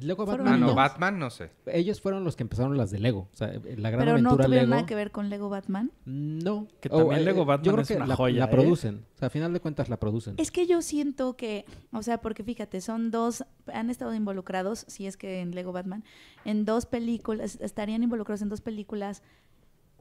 Lego Batman. Ah, no, Batman no sé. Ellos fueron los que empezaron las de Lego. O sea, eh, la gran Pero no tuvieron nada que ver con Lego Batman. No. Que también oh, Lego eh, Batman yo creo que la, La ¿eh? producen. O sea, a final de cuentas la producen. Es que yo siento que, o sea, porque fíjate, son dos, han estado involucrados, si es que en Lego Batman, en dos películas, estarían involucrados en dos películas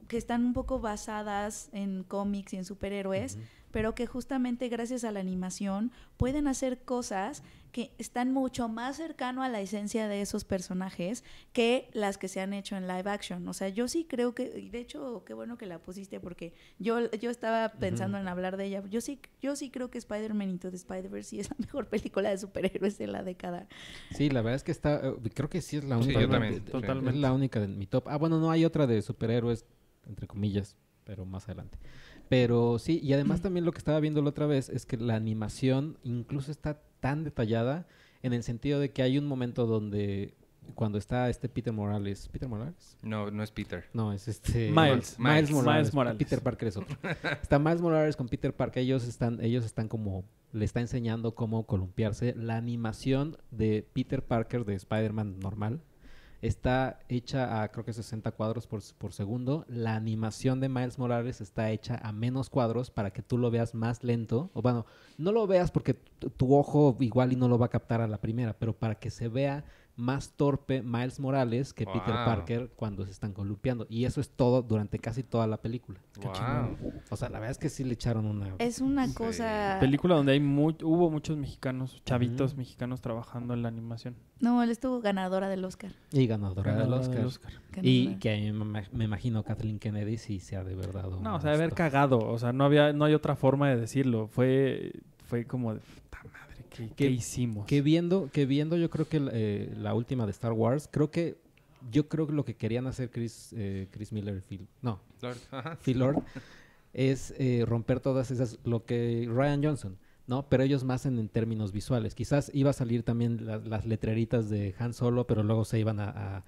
que están un poco basadas en cómics y en superhéroes, pero que justamente gracias a la animación pueden hacer cosas que están mucho más cercano a la esencia de esos personajes que las que se han hecho en live action. O sea, yo sí creo que, y de hecho, qué bueno que la pusiste porque yo, yo estaba pensando en hablar de ella. Yo sí, yo sí creo que Spider-Man Into the Spider-Verse sí es la mejor película de superhéroes de la década. Sí, la verdad es que está, eh, creo que sí es la única. Sí, Totalmente. Es la única de mi top. Ah, bueno, no, hay otra de superhéroes entre comillas, pero más adelante. Pero sí, y además también lo que estaba viendo la otra vez es que la animación incluso está tan detallada en el sentido de que hay un momento donde cuando está este Peter Morales. ¿Peter Morales? No, no es Peter. No, es este... Miles. Miles, Morales. Morales. Peter Parker es otro. está Miles Morales con Peter Parker. Ellos están, ellos están como... Le está enseñando cómo columpiarse. La animación de Peter Parker de Spider-Man normal está hecha a creo que 60 cuadros por, por, segundo. La animación de Miles Morales está hecha a menos cuadros para que tú lo veas más lento. O bueno, no lo veas porque tu ojo igual y no lo va a captar a la primera, pero para que se vea más torpe Miles Morales que Peter Parker cuando se están columpiando. Y eso es todo durante casi toda la película. O sea, la verdad es que sí le echaron una... Es una cosa... Película donde hay hubo muchos mexicanos, chavitos mexicanos trabajando en la animación. No, él estuvo ganadora del Oscar. Y ganadora, del Oscar. Y que me imagino Kathleen Kennedy sí sea de verdad... No, o sea, de haber cagado. O sea, no, había, no hay otra forma de decirlo. Fue, fue como... De... ¿Qué, hicimos? Que viendo, que viendo yo creo que eh, la última de Star Wars, creo que yo creo que lo que querían hacer Chris, eh, Chris Miller y Phil, no, Lord, es eh, romper todas esas, lo que Ryan Johnson, ¿no? Pero ellos más en, términos visuales. Quizás iba a salir también las letreritas de Han Solo, pero luego se iban a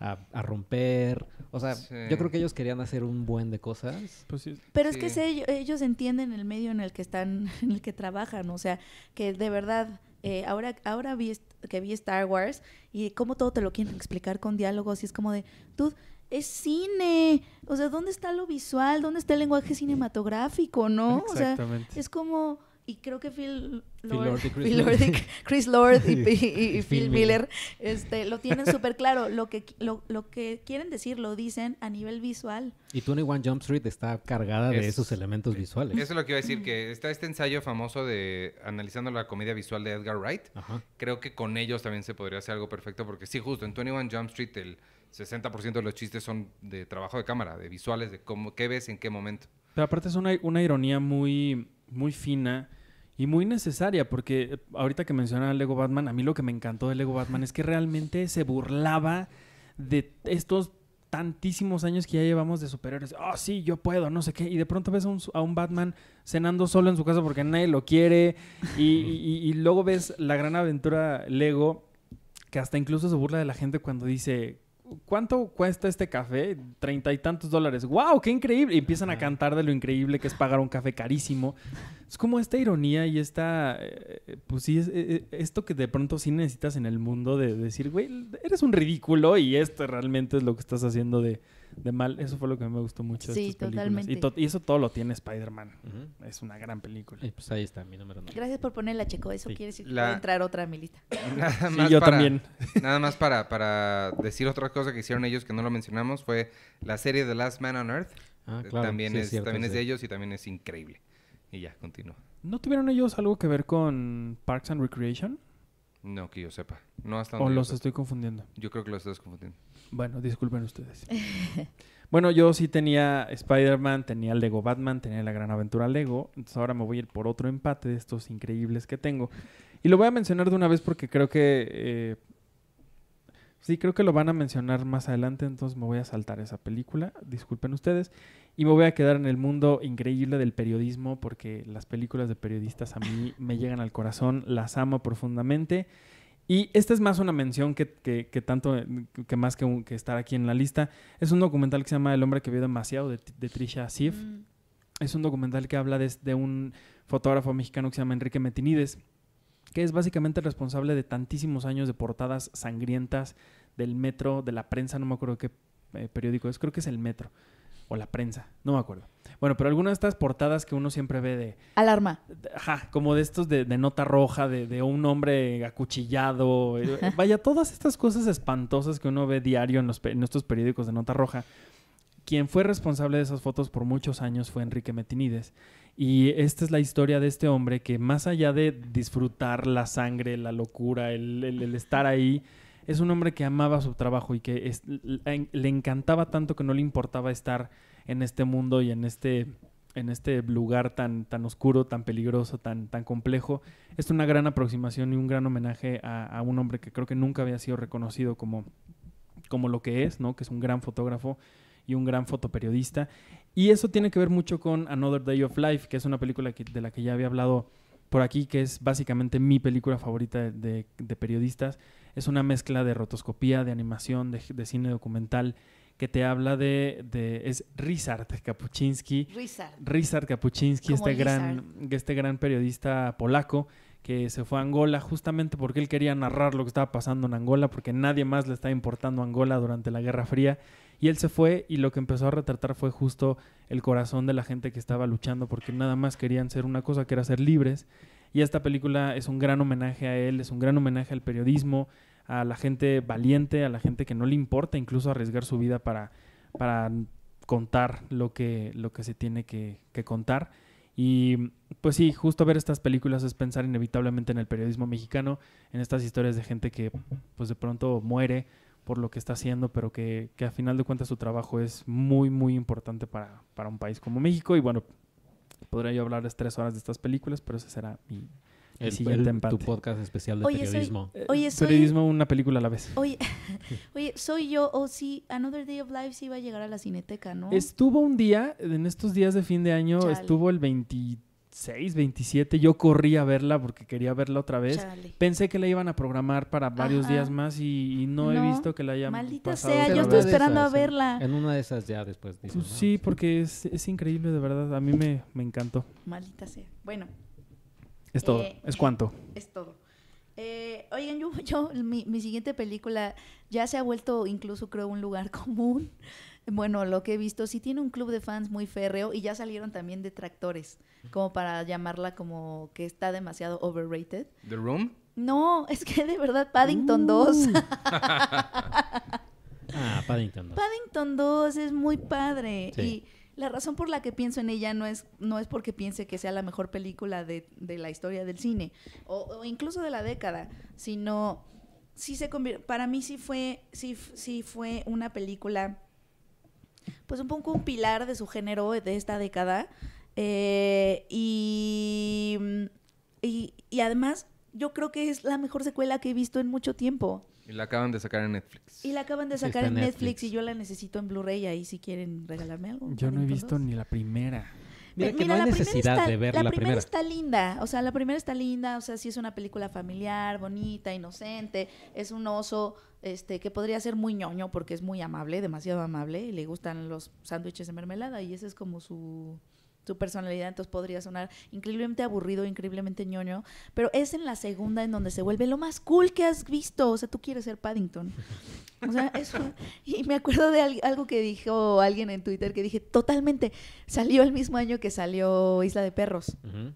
a, romper. O sea, yo creo que ellos querían hacer un buen de cosas. Pues Pero es que ellos entienden el medio en el que están, en el que trabajan. O sea, que de verdad, eh, ahora, ahora vi que vi Star Wars y cómo todo te lo quieren explicar con diálogos y es como de, tú es cine. O sea, ¿dónde está lo visual? ¿Dónde está el lenguaje cinematográfico? ¿No? O sea, es como y creo que Phil, Lord, y Chris, Lord y, Chris Phil Miller este, lo tienen súper claro. Lo que, lo, que quieren decir lo dicen a nivel visual. Y 21 Jump Street está cargada de esos elementos visuales. Eso es lo que iba a decir, que está este ensayo famoso de analizando la comedia visual de Edgar Wright. Creo que con ellos también se podría hacer algo perfecto, porque sí, justo en 21 Jump Street el 60% de los chistes son de trabajo de cámara, de visuales, de cómo, qué ves en qué momento. Pero aparte es una, una ironía muy muy fina y muy necesaria, porque eh, ahorita que mencionaba a Lego Batman, a mí lo que me encantó de Lego Batman es que realmente se burlaba de estos tantísimos años que ya llevamos de superiores Oh, ah, sí, yo puedo, no sé qué. Y de pronto ves a un, Batman cenando solo en su casa porque nadie lo quiere. y luego ves la gran aventura Lego, que hasta incluso se burla de la gente cuando dice ¿cuánto cuesta este café? Treinta y tantos dólares. ¡Wow! ¡Qué increíble! Y empiezan a cantar de lo increíble que es pagar un café carísimo. Es como esta ironía y esta. Eh, pues sí, es, eh, eh, esto que de pronto sí necesitas en el mundo de decir, güey, eres un ridículo y esto realmente es lo que estás haciendo de de mal. Eso fue lo que me gustó mucho. Sí, totalmente. Y, eso todo lo tiene Spider-Man. Es una gran película. Y pues ahí está, mi número Gracias por ponerla, Checo. Eso quiere decir que puede entrar otra milita Nada más sí, yo también. Nada más para, decir otra cosa que hicieron ellos que no lo mencionamos fue la serie The Last Man on Earth. Ah, También, es, también es de ellos y también es increíble. Y ya, continúa. ¿No tuvieron ellos algo que ver con Parks and Recreation? No, que yo sepa. No hasta O los estoy confundiendo. Yo creo que los estás confundiendo. Bueno, disculpen ustedes. bueno, yo sí tenía Spider-Man, tenía Lego Batman, tenía la gran aventura Lego. Entonces ahora me voy a ir por otro empate de estos increíbles que tengo. Y lo voy a mencionar de una vez porque creo que eh, Sí, creo que lo van a mencionar más adelante, entonces me voy a saltar esa película, disculpen ustedes, y me voy a quedar en el mundo increíble del periodismo, porque las películas de periodistas a mí me llegan al corazón, las amo profundamente. Y esta es más una mención que, tanto, que más que, estar aquí en la lista. Es un documental que se llama El hombre que vio demasiado de, Trisha Asif, mm. Es un documental que habla de un fotógrafo mexicano que se llama Enrique Metinides que es básicamente responsable de tantísimos años de portadas sangrientas del metro, de la prensa, no me acuerdo qué eh, periódico es, creo que es el metro o la prensa, no me acuerdo. Bueno, pero algunas de estas portadas que uno siempre ve de... Alarma. ajá, como de estos de, nota roja, de, un hombre acuchillado. Eh, eh, vaya, todas estas cosas espantosas que uno ve diario en, los, en estos periódicos de nota roja. Quien fue responsable de esas fotos por muchos años fue Enrique Metinides. Y esta es la historia de este hombre que más allá de disfrutar la sangre, la locura, el, estar ahí, es un hombre que amaba su trabajo y que le encantaba tanto que no le importaba estar en este mundo y en este, este lugar tan, tan oscuro, tan peligroso, tan, complejo. Es una gran aproximación y un gran homenaje a, un hombre que creo que nunca había sido reconocido como, como lo que es, ¿no? Que es un gran fotógrafo y un gran fotoperiodista. Y eso tiene que ver mucho con Another Day of Life, que es una película de la que ya había hablado por aquí, que es básicamente mi película favorita de, periodistas. Es una mezcla de rotoscopía, de animación, de, cine documental, que te habla de, es Rizard Kapuczynski. Rizard. Rizard este gran, este gran periodista polaco que se fue a Angola justamente porque él quería narrar lo que estaba pasando en Angola, porque nadie más le estaba importando Angola durante la Guerra Fría y él se fue y lo que empezó a retratar fue justo el corazón de la gente que estaba luchando porque nada más querían ser una cosa que era ser libres. Y esta película es un gran homenaje a él, es un gran homenaje al periodismo, a la gente valiente, a la gente que no le importa incluso arriesgar su vida para, para contar lo que, lo que se tiene que, que contar. Y pues sí, justo ver estas películas es pensar inevitablemente en el periodismo mexicano, en estas historias de gente que pues de pronto muere por lo que está haciendo, pero que, que a final de cuentas su trabajo es muy, muy importante para, un país como México. Y bueno, podría yo hablarles tres horas de estas películas, pero ese será mi, siguiente el, Tu podcast especial de periodismo. Eh, periodismo, una película a la vez. Oye, oye soy yo, o si Another Day of Life se iba a llegar a la cineteca, ¿no? Estuvo un día, en estos días de fin de año, estuvo el 23 Seis, 27, yo corrí a verla porque quería verla otra vez. Pensé que la iban a programar para varios días más y, no, he visto que la hayan Maldita sea, yo estoy esperando a verla. En una de esas ya después. Pues sí, porque es, increíble, de verdad. A mí me, encantó. Maldita sea. Bueno. Es todo. Eh, ¿Es cuánto? Es todo. Eh, oigan, yo, yo mi, mi siguiente película ya se ha vuelto incluso creo un lugar común bueno, lo que he visto, sí tiene un club de fans muy férreo y ya salieron también detractores, como para llamarla como que está demasiado overrated. ¿The Room? No, es que de verdad Paddington 2. Uh. ah, Paddington 2. Paddington 2 es muy padre y la razón por la que pienso en ella no es, no es porque piense que sea la mejor película de, de la historia del cine o, o, incluso de la década, sino sí se convierte, para mí sí fue, sí, sí fue una película pues un poco un pilar de su género de esta década. Eh, y, y, además, yo creo que es la mejor secuela que he visto en mucho tiempo. Y la acaban de sacar en Netflix. Y la acaban de sacar en Netflix. y yo la necesito en Blu-ray ahí si quieren regalarme algo. Yo no he visto ni la primera. Mira, eh, que no hay necesidad de ver la, la primera, está linda, o sea, la primera está linda, o sea, sí es una película familiar, bonita, inocente, es un oso este que podría ser muy ñoño porque es muy amable, demasiado amable y le gustan los sándwiches de mermelada y ese es como su tu personalidad, entonces podría sonar increíblemente aburrido, increíblemente ñoño, pero es en la segunda en donde se vuelve lo más cool que has visto, o sea, tú quieres ser Paddington. O sea, eso. Y me acuerdo de algo que dijo alguien en Twitter que dije, totalmente, salió el mismo año que salió Isla de Perros.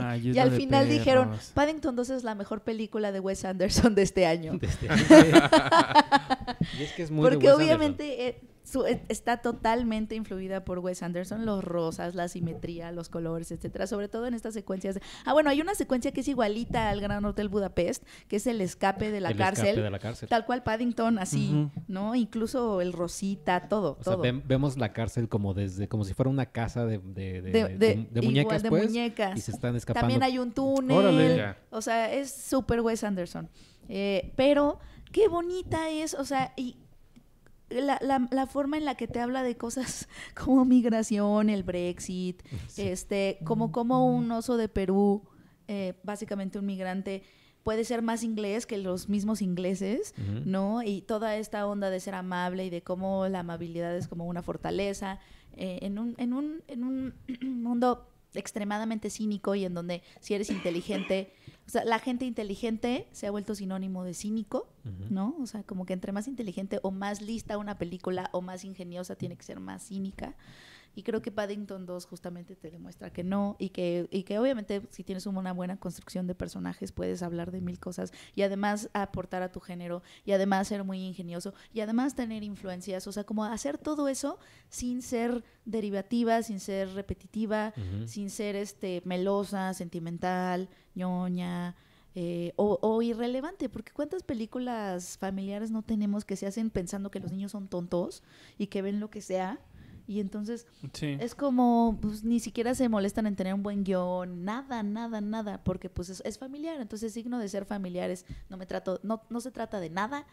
Ah, y al final dijeron, Paddington 2 es la mejor película de Wes Anderson de este año. Este y es que es muy Porque obviamente... E, está totalmente influida por Wes Anderson, los rosas, la simetría, los colores, etcétera, sobre todo en estas secuencias. Ah, bueno, hay una secuencia que es igualita al Gran Hotel Budapest, que es el escape de la, el cárcel, escape de la cárcel, tal cual Paddington, así, ¿no? Incluso el Rosita, todo, o Sea, vemos la cárcel como desde como si fuera una casa de, de, de muñecas, pues, y se están escapando. También hay un túnel. O sea, es súper Wes Anderson. Eh, pero qué bonita es, o sea, y la, la, forma en la que te habla de cosas como migración, el Brexit, este, como, mm. como un oso de Perú, eh, básicamente un migrante, puede ser más inglés que los mismos ingleses, ¿no? Y toda esta onda de ser amable y de cómo la amabilidad es como una fortaleza eh, en, un, en, un, en un mundo extremadamente cínico y en donde si eres inteligente o sea, la gente inteligente se ha vuelto sinónimo de cínico, ¿no? O sea, como que entre más inteligente o más lista una película o más ingeniosa tiene que ser más cínica. Y creo que Paddington 2 justamente te demuestra que no y que, y que obviamente si tienes una buena construcción de personajes puedes hablar de mil cosas y además aportar a tu género y además ser muy ingenioso y además tener influencias, o sea, como hacer todo eso sin ser derivativa, sin ser repetitiva, sin ser este melosa, sentimental, ñoña. Eh, o, o, irrelevante, porque cuántas películas familiares no tenemos que se hacen pensando que los niños son tontos y que ven lo que sea y entonces es como, pues ni siquiera se molestan en tener un buen guión, nada, nada, nada, porque pues es, familiar, entonces signo de ser familiar es, no me trato, no, no se trata de nada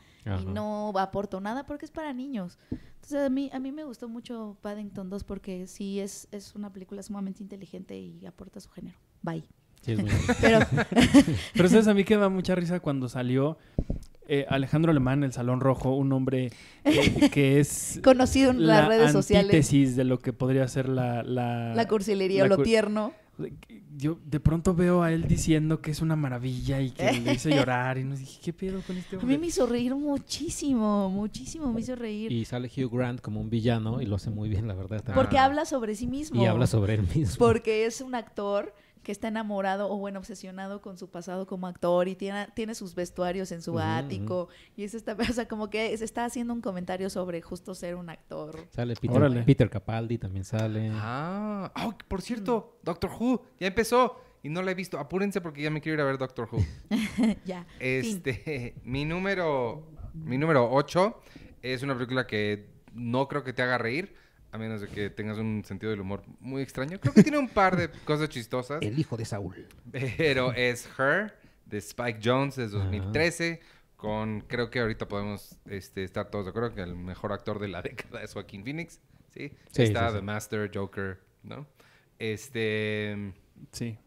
y no aporto nada porque es para niños. Entonces a mí, a mí me gustó mucho Paddington 2 porque sí es, es una película sumamente inteligente y aporta su género. Bye. Sí, es muy Pero... Pero sabes, a mí que me da mucha risa cuando salió eh, Alejandro Alemán, el Salón Rojo, un hombre que es conocido en las redes sociales. Antítesis de lo que podría ser la la, cursilería o lo tierno. Yo de pronto veo a él diciendo que es una maravilla y que le hizo llorar y nos dije, ¿qué pedo con este hombre? A mí me hizo reír muchísimo, muchísimo me hizo reír. Y sale Hugh Grant como un villano y lo hace muy bien, la verdad. Porque ah. habla sobre sí mismo. Y habla sobre él mismo. Porque es un actor que está enamorado o bueno, obsesionado con su pasado como actor y tiene, tiene sus vestuarios en su ático y es esta cosa como que se está haciendo un comentario sobre justo ser un actor. Sale Peter, Capaldi también sale. Ah, mm. por cierto, Doctor Who ya empezó y no la he visto. Apúrense porque ya me quiero ir a ver Doctor Who. ya. Este, mi número mi número 8 es una película que no creo que te haga reír a menos de que tengas un sentido del humor muy extraño. Creo que tiene un par de cosas chistosas. El hijo de Saúl. Pero es Her, de Spike Jones, de 2013, con, creo que ahorita podemos este, estar todos de acuerdo que el mejor actor de la década es Joaquín Phoenix, ¿sí? Está The Master, Joker, ¿no? Este... Sí.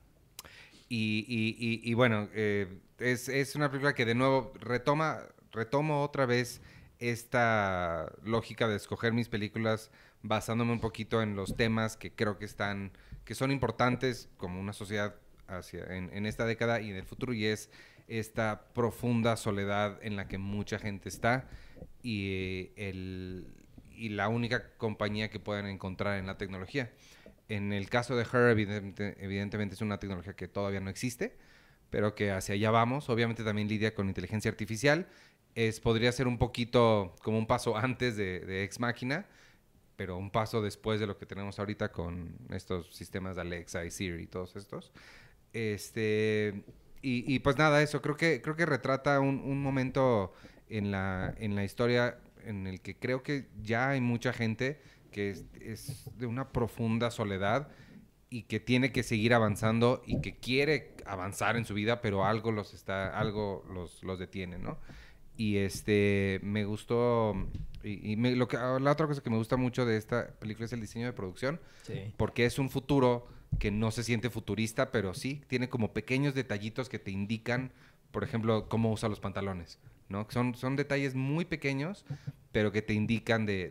Y, bueno, eh, es, es una película que de nuevo retoma, retomo otra vez esta lógica de escoger mis películas basándome un poquito en los temas que creo que están, que son importantes como una sociedad en, esta década y en el futuro, y es esta profunda soledad en la que mucha gente está y, eh, y la única compañía que pueden encontrar en la tecnología. En el caso de Her, evidentemente es una tecnología que todavía no existe, pero que hacia allá vamos. Obviamente también lidia con inteligencia artificial. Es, podría ser un poquito como un paso antes de, de Ex Máquina, pero un paso después de lo que tenemos ahorita con estos sistemas de Alexa y Siri y todos estos. Este, y, y pues nada, eso, creo que, creo que retrata un, un, momento en la, en la historia en el que creo que ya hay mucha gente que es, es de una profunda soledad y que tiene que seguir avanzando y que quiere avanzar en su vida, pero algo los está, algo los, los detiene, ¿no? Y este, me gustó y, lo que, ah, la otra cosa que me gusta mucho de esta película es el diseño de producción, porque es un futuro que no se siente futurista, pero sí tiene como pequeños detallitos que te indican, por ejemplo, cómo usa los pantalones. ¿no? Son, son detalles muy pequeños, pero que te indican de,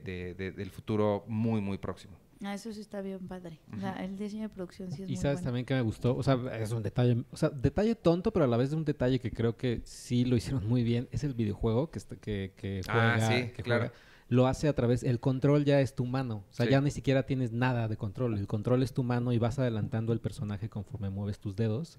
del futuro muy, muy próximo. Ah, eso sí está bien padre. el diseño de producción sí es y sabes también que me gustó, o sea, es un detalle, o sea, detalle tonto, pero a la vez es un detalle que creo que sí lo hicieron muy bien, es el videojuego que, está, que, que ah, juega, que claro. lo hace a través, el control ya es tu mano, o sea, ya ni siquiera tienes nada de control, el control es tu mano y vas adelantando el personaje conforme mueves tus dedos.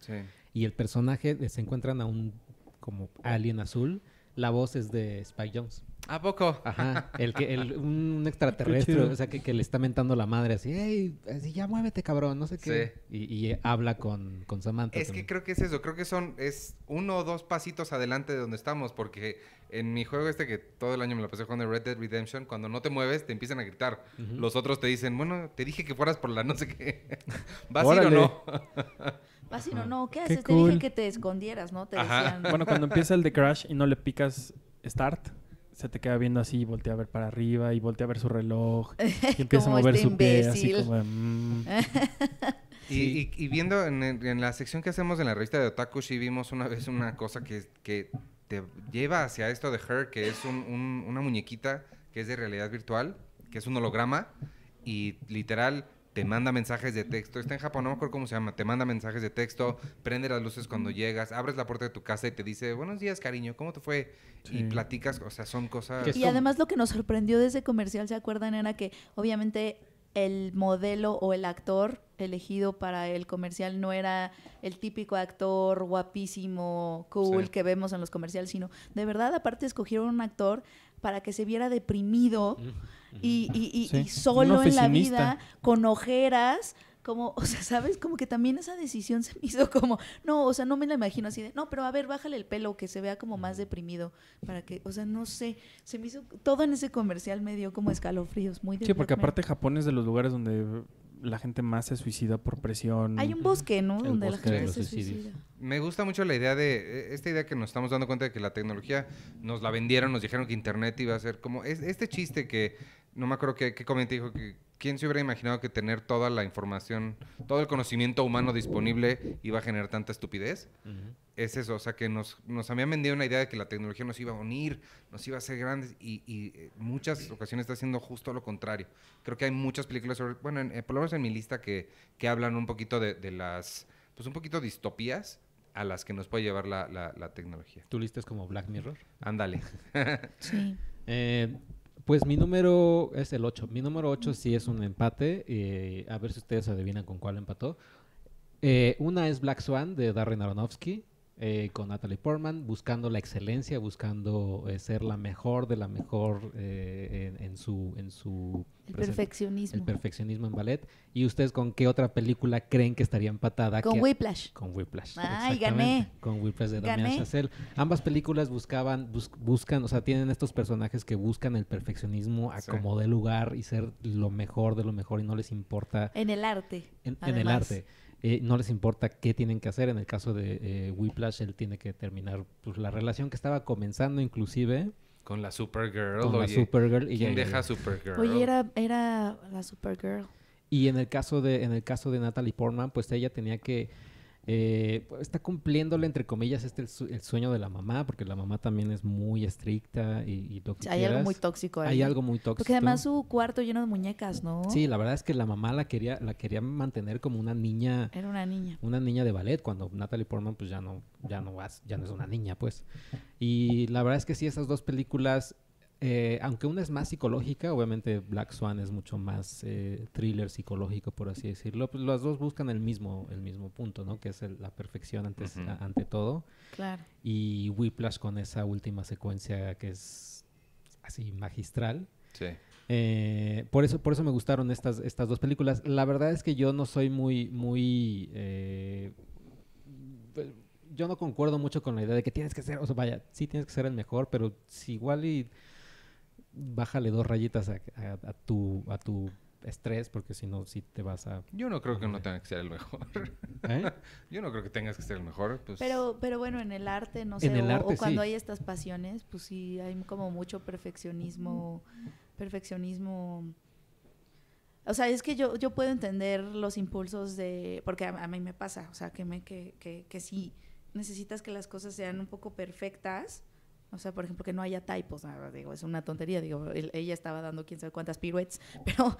Y el personaje eh, se encuentran a un como alien azul, la voz es de Spike Jones. ¿A poco? Ajá, el que, el, un extraterrestre, o sea, que, le está mentando la madre así, ¡Ey, así ya muévete, cabrón, no sé qué. Y, habla con, con Samantha. Es que creo que es eso, creo que son, es uno o dos pasitos adelante de donde estamos, porque en mi juego este que todo el año me lo pasé jugando Red Dead Redemption, cuando no te mueves te empiezan a gritar. Los otros te dicen, bueno, te dije que fueras por la no sé qué. ¿Vas a ir o no? ¿Vas a ir o no? ¿Qué haces? te dije que te escondieras, ¿no? Te decían... Bueno, cuando empieza el de Crash y no le picas Start se te queda viendo así y voltea a ver para arriba y voltea a ver su reloj y empieza a mover este su pie así como... Mm". y, viendo en, la sección que hacemos en la revista de Otaku sí vimos una vez una cosa que, que te lleva hacia esto de Her, que es un, una muñequita que es de realidad virtual, que es un holograma y literal te manda mensajes de texto, está en Japón, no me acuerdo cómo se llama, te manda mensajes de texto, prende las luces cuando llegas, abres la puerta de tu casa y te dice, buenos días cariño, ¿cómo te fue? Y platicas, o sea, son cosas... Y además lo que nos sorprendió de ese comercial, ¿se acuerdan? Era que obviamente el modelo o el actor elegido para el comercial no era el típico actor guapísimo, cool que vemos en los comerciales, sino de verdad aparte escogieron un actor para que se viera deprimido y, solo en la vida, con ojeras, como, o sea, ¿sabes? Como que también esa decisión se me hizo como, no, o sea, no me la imagino así de, no, pero a ver, bájale el pelo, que se vea como más mm. deprimido, para que, o sea, no sé, se me hizo, todo en ese comercial medio como escalofríos, muy Sí, porque aparte Japón es de los lugares donde la gente más se suicida por presión. Hay un bosque, ¿no? donde la gente se suicida. Me gusta mucho la idea de, e, esta idea que nos estamos dando cuenta de que la tecnología nos la vendieron, nos dijeron que Internet iba a ser como, este chiste que no me acuerdo qué, comentario comenté, dijo que quién se hubiera imaginado que tener toda la información, todo el conocimiento humano disponible iba a generar tanta estupidez. Es eso, o sea, que nos, nos habían vendido una idea de que la tecnología nos iba a unir, nos iba a hacer grandes y, eh, muchas ocasiones está haciendo justo lo contrario. Creo que hay muchas películas, sobre, bueno, eh, por lo menos en mi lista, que, hablan un poquito de, las, pues un poquito distopías a las que nos puede llevar la, tecnología. ¿Tu lista es como Black Mirror? Ándale. sí. Eh, pues mi número es el 8. Mi número 8 sí es un empate. Eh, a ver si ustedes adivinan con cuál empató. Eh, una es Black Swan de Darren Aronofsky. Eh, con Natalie Portman, buscando la excelencia, buscando eh, ser la mejor de la mejor eh, en, su... En su perfeccionismo. El perfeccionismo en ballet. ¿Y ustedes con qué otra película creen que estaría empatada? Con Whiplash. Con Whiplash. ¡Ay, gané! Con Whiplash de Damien Chazelle. Ambas películas buscaban, buscan, o sea, tienen estos personajes que buscan el perfeccionismo a como de lugar y ser lo mejor de lo mejor y no les importa... En el arte. en, en el arte. Eh, no les importa qué tienen que hacer. En el caso de eh, Whiplash, él tiene que terminar pues, la relación que estaba comenzando inclusive. Con la Supergirl. Con la Supergirl. Y deja Supergirl? Oye, era, la Supergirl. Y en el caso de, en el caso de Natalie Portman, pues ella tenía que eh, pues, está cumpliéndole, entre comillas, este el, sueño de la mamá, porque la mamá también es muy estricta y, y Hay algo muy tóxico ahí. Hay algo muy tóxico. Porque además su cuarto lleno de muñecas, ¿no? Sí, la verdad es que la mamá la quería, la quería mantener como una niña. Era una niña. Una niña de ballet, cuando Natalie Portman pues ya no, ya no, ya no es una niña, pues. Y la verdad es que sí, esas dos películas eh, aunque una es más psicológica, obviamente Black Swan es mucho más eh, thriller psicológico, por así decirlo. Pues las dos buscan el mismo, el mismo punto, ¿no? Que es la perfección antes, ante todo. Claro. Y Whiplash con esa última secuencia que es así magistral. Sí. Eh, por eso, por eso me gustaron estas, estas dos películas. La verdad es que yo no soy muy, muy pues, yo no concuerdo mucho con la idea de que tienes que ser, o sea, vaya, sí tienes que ser el mejor, pero si igual y bájale dos rayitas a, tu, estrés, porque si no, si te vas a... Yo no creo que no tenga que ser el mejor. ¿Eh? Yo no creo que tengas que ser el mejor. Pues. Pero, pero bueno, en el arte, no sé, o, cuando hay estas pasiones, pues sí, hay como mucho perfeccionismo, perfeccionismo... O sea, es que yo, yo puedo entender los impulsos de... Porque a, mí me pasa, o sea, que, me, que, que, que necesitas que las cosas sean un poco perfectas o sea, por ejemplo, que no haya typos, ah, digo, es una tontería, digo, ella estaba dando quién sabe cuántas piruetas, pero,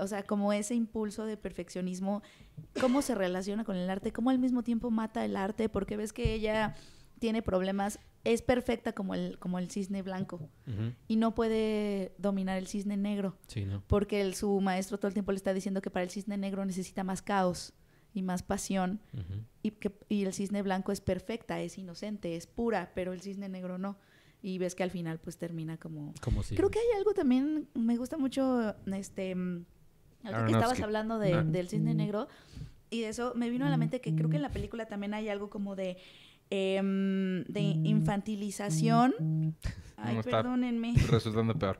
o sea, como ese impulso de perfeccionismo, ¿cómo se relaciona con el arte? ¿Cómo al mismo tiempo mata el arte? Porque ves que ella tiene problemas, es perfecta como el, como el cisne blanco y no puede dominar el cisne negro. Porque el, su maestro todo el tiempo le está diciendo que para el cisne negro necesita más caos y más pasión y, que, y el cisne blanco es perfecta, es inocente, es pura, pero el cisne negro no y ves que al final pues termina como... Creo que hay algo también, me gusta mucho, este, mm, que estabas hablando del cine mm. negro, y de eso me vino a la mm. mente que creo que en la película también hay algo como de... Em, de infantilización. Ay, perdónenme. Resultando peor.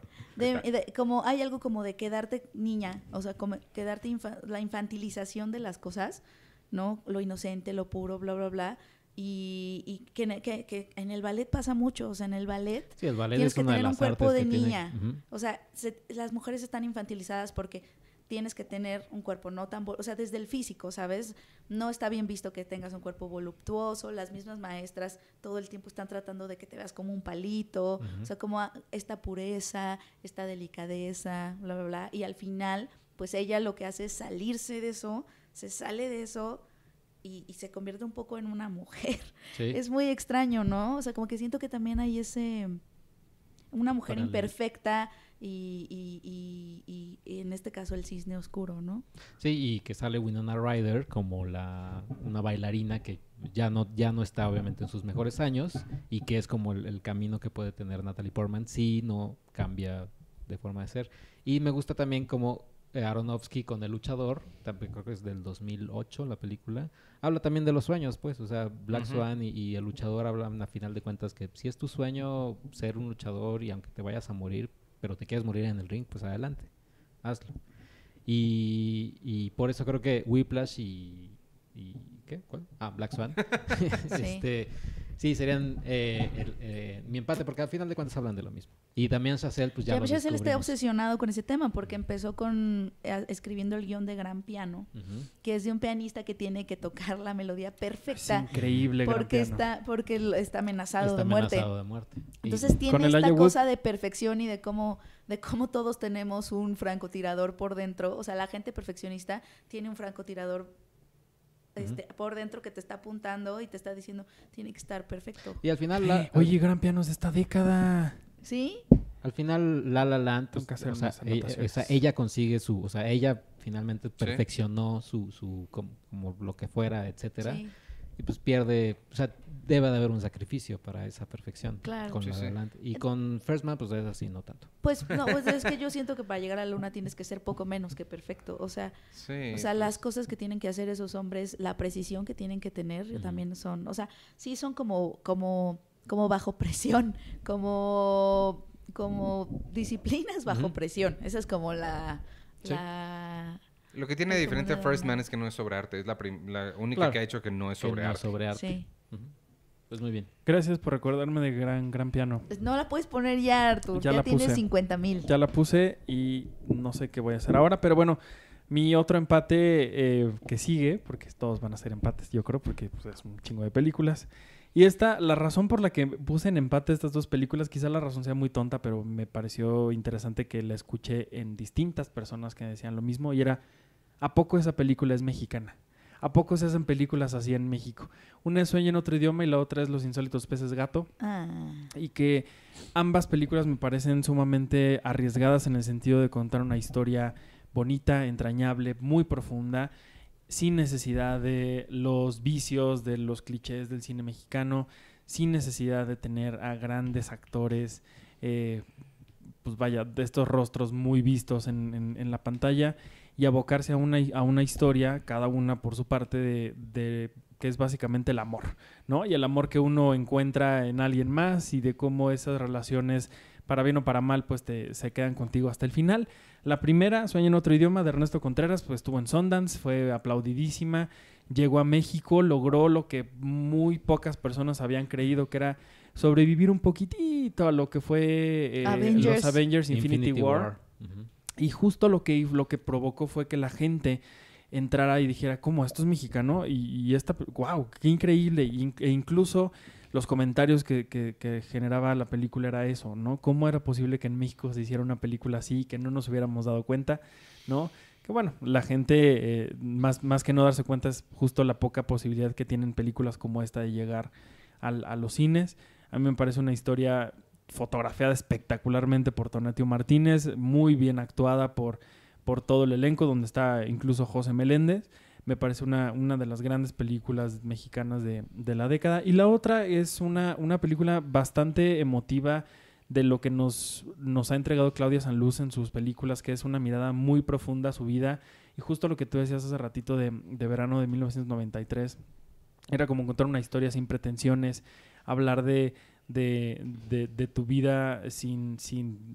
como hay algo como de quedarte niña, o sea, como quedarte la infantilización de las cosas, ¿no? Lo inocente, lo puro, bla, bla, bla y, que, en el ballet pasa mucho, o sea, en el ballet, sí, el ballet tienes que tener un cuerpo de niña, o sea, las mujeres están infantilizadas porque tienes que tener un cuerpo no tan, o sea, desde el físico, ¿sabes? No está bien visto que tengas un cuerpo voluptuoso, las mismas maestras todo el tiempo están tratando de que te veas como un palito, o sea, como esta pureza, esta delicadeza, bla, bla, bla, y al final, pues ella lo que hace es salirse de eso, se sale de eso y, se convierte un poco en una mujer. Es muy extraño, ¿no? O sea, como que siento que también hay ese... Una mujer imperfecta y, en este caso el cisne oscuro, ¿no? Sí, y que sale Winona Ryder como la, una bailarina que ya no, ya no está obviamente en sus mejores años y que es como el, camino que puede tener Natalie Portman si no cambia de forma de ser. Y me gusta también como eh, Aronofsky con El Luchador, también creo que es del 2008 la película, habla también de los sueños, pues, o sea, Black Swan y, El Luchador hablan a final de cuentas que si es tu sueño ser un luchador y aunque te vayas a morir, pero te quieres morir en el ring, pues adelante, hazlo. Y, y por eso creo que Whiplash y, ¿qué? ¿Cuál? Ah, Black Swan. este, Sí, serían eh, eh, mi empate, porque al final de cuentas hablan de lo mismo. Y también Chazelle, pues ya, ya está obsesionado con ese tema, porque empezó con eh, escribiendo el guión de Gran Piano, que es de un pianista que tiene que tocar la melodía perfecta. Es increíble, porque está Porque está amenazado, está de, amenazado muerte. de muerte. Entonces tiene esta cosa de perfección y de cómo de cómo todos tenemos un francotirador por dentro. O sea, la gente perfeccionista tiene un francotirador por dentro que te está apuntando y te está diciendo, tiene que estar perfecto. Y al final... La... Eh, oye, gran pianos de esta década. ¿Sí? Al final, La La Land, o sea, ella, consigue su... O sea, ella finalmente perfeccionó su, su como, como, lo que fuera, etcétera. Sí y pues pierde, o sea, debe de haber un sacrificio para esa perfección. Claro. Y con First Man, pues es así, no tanto. Pues no, pues es que yo siento que para llegar a la luna tienes que ser poco menos que perfecto. O sea, o sea pues. las cosas que tienen que hacer esos hombres, la precisión que tienen que tener, yo también son, o sea, sí son como, como, como bajo presión, como, como disciplinas bajo presión. Esa es como la... la lo que tiene diferente a First Man es que no es sobre arte. Es la, única que ha hecho que no es sobre arte. sobre arte. Sí. Pues muy bien. Gracias por recordarme de gran, gran piano. Pues no la puedes poner ya, Artur. Ya, ya la tienes 50 mil. Ya la puse y no sé qué voy a hacer ahora, pero bueno. Mi otro empate eh, que sigue, porque todos van a ser empates, yo creo, porque pues, es un chingo de películas. Y esta, la razón por la que puse en empate estas dos películas, quizá la razón sea muy tonta, pero me pareció interesante que la escuché en distintas personas que decían lo mismo y era ¿A poco esa película es mexicana? ¿A poco se hacen películas así en México? Una es Sueño en otro idioma y la otra es Los insólitos peces gato. Ah. Y que ambas películas me parecen sumamente arriesgadas en el sentido de contar una historia bonita, entrañable, muy profunda, sin necesidad de los vicios, de los clichés del cine mexicano, sin necesidad de tener a grandes actores, eh, pues vaya, de estos rostros muy vistos en la pantalla y abocarse a una, a una historia, cada una por su parte, de, que es básicamente el amor, ¿no? Y el amor que uno encuentra en alguien más y de cómo esas relaciones, para bien o para mal, pues te, se quedan contigo hasta el final. La primera, sueña en otro idioma, de Ernesto Contreras, pues estuvo en Sundance, fue aplaudidísima, llegó a México, logró lo que muy pocas personas habían creído que era sobrevivir un poquitito a lo que fue eh, los Avengers Infinity, War. Y justo lo que, lo que provocó fue que la gente entrara y dijera, ¿cómo? Esto es mexicano y, y esta, wow, qué increíble. E incluso los comentarios que, que, generaba la película era eso, ¿no? ¿Cómo era posible que en México se hiciera una película así y que no nos hubiéramos dado cuenta, ¿no? Que bueno, la gente, eh, más, más que no darse cuenta, es justo la poca posibilidad que tienen películas como esta de llegar a los cines. A mí me parece una historia fotografiada espectacularmente por Tonatio Martínez, muy bien actuada por, por todo el elenco, donde está incluso José Meléndez. Me parece una, una de las grandes películas mexicanas de, la década. Y la otra es una, una película bastante emotiva de lo que nos, nos ha entregado Claudia Sanluz en sus películas, que es una mirada muy profunda a su vida. Y justo lo que tú decías hace ratito de, de verano de 1993, era como encontrar una historia sin pretensiones, hablar de, de, tu vida sin,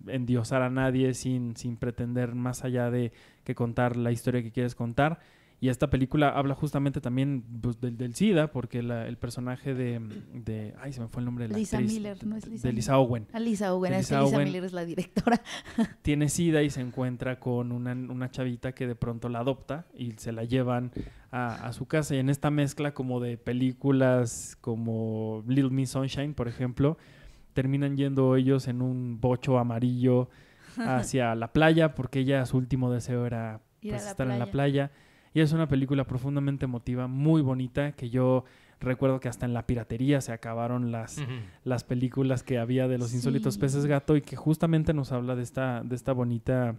endiosar a nadie, sin, sin pretender más allá de que contar la historia que quieres contar. Y esta película habla justamente también pues, del, SIDA, porque el personaje de, Ay, se me fue el nombre de la Lisa Miller, ¿no es Lisa? De Lisa Owen. Ah, Lisa Owen, Lisa Miller es la directora. tiene SIDA y se encuentra con una, chavita que de pronto la adopta y se la llevan a, su casa. Y en esta mezcla como de películas como Little Miss Sunshine, por ejemplo, terminan yendo ellos en un bocho amarillo hacia la playa, porque ella su último deseo era pues, estar en la playa y es una película profundamente emotiva, muy bonita, que yo recuerdo que hasta en la piratería se acabaron las, las películas que había de los insólitos peces gato y que justamente nos habla de esta, de esta bonita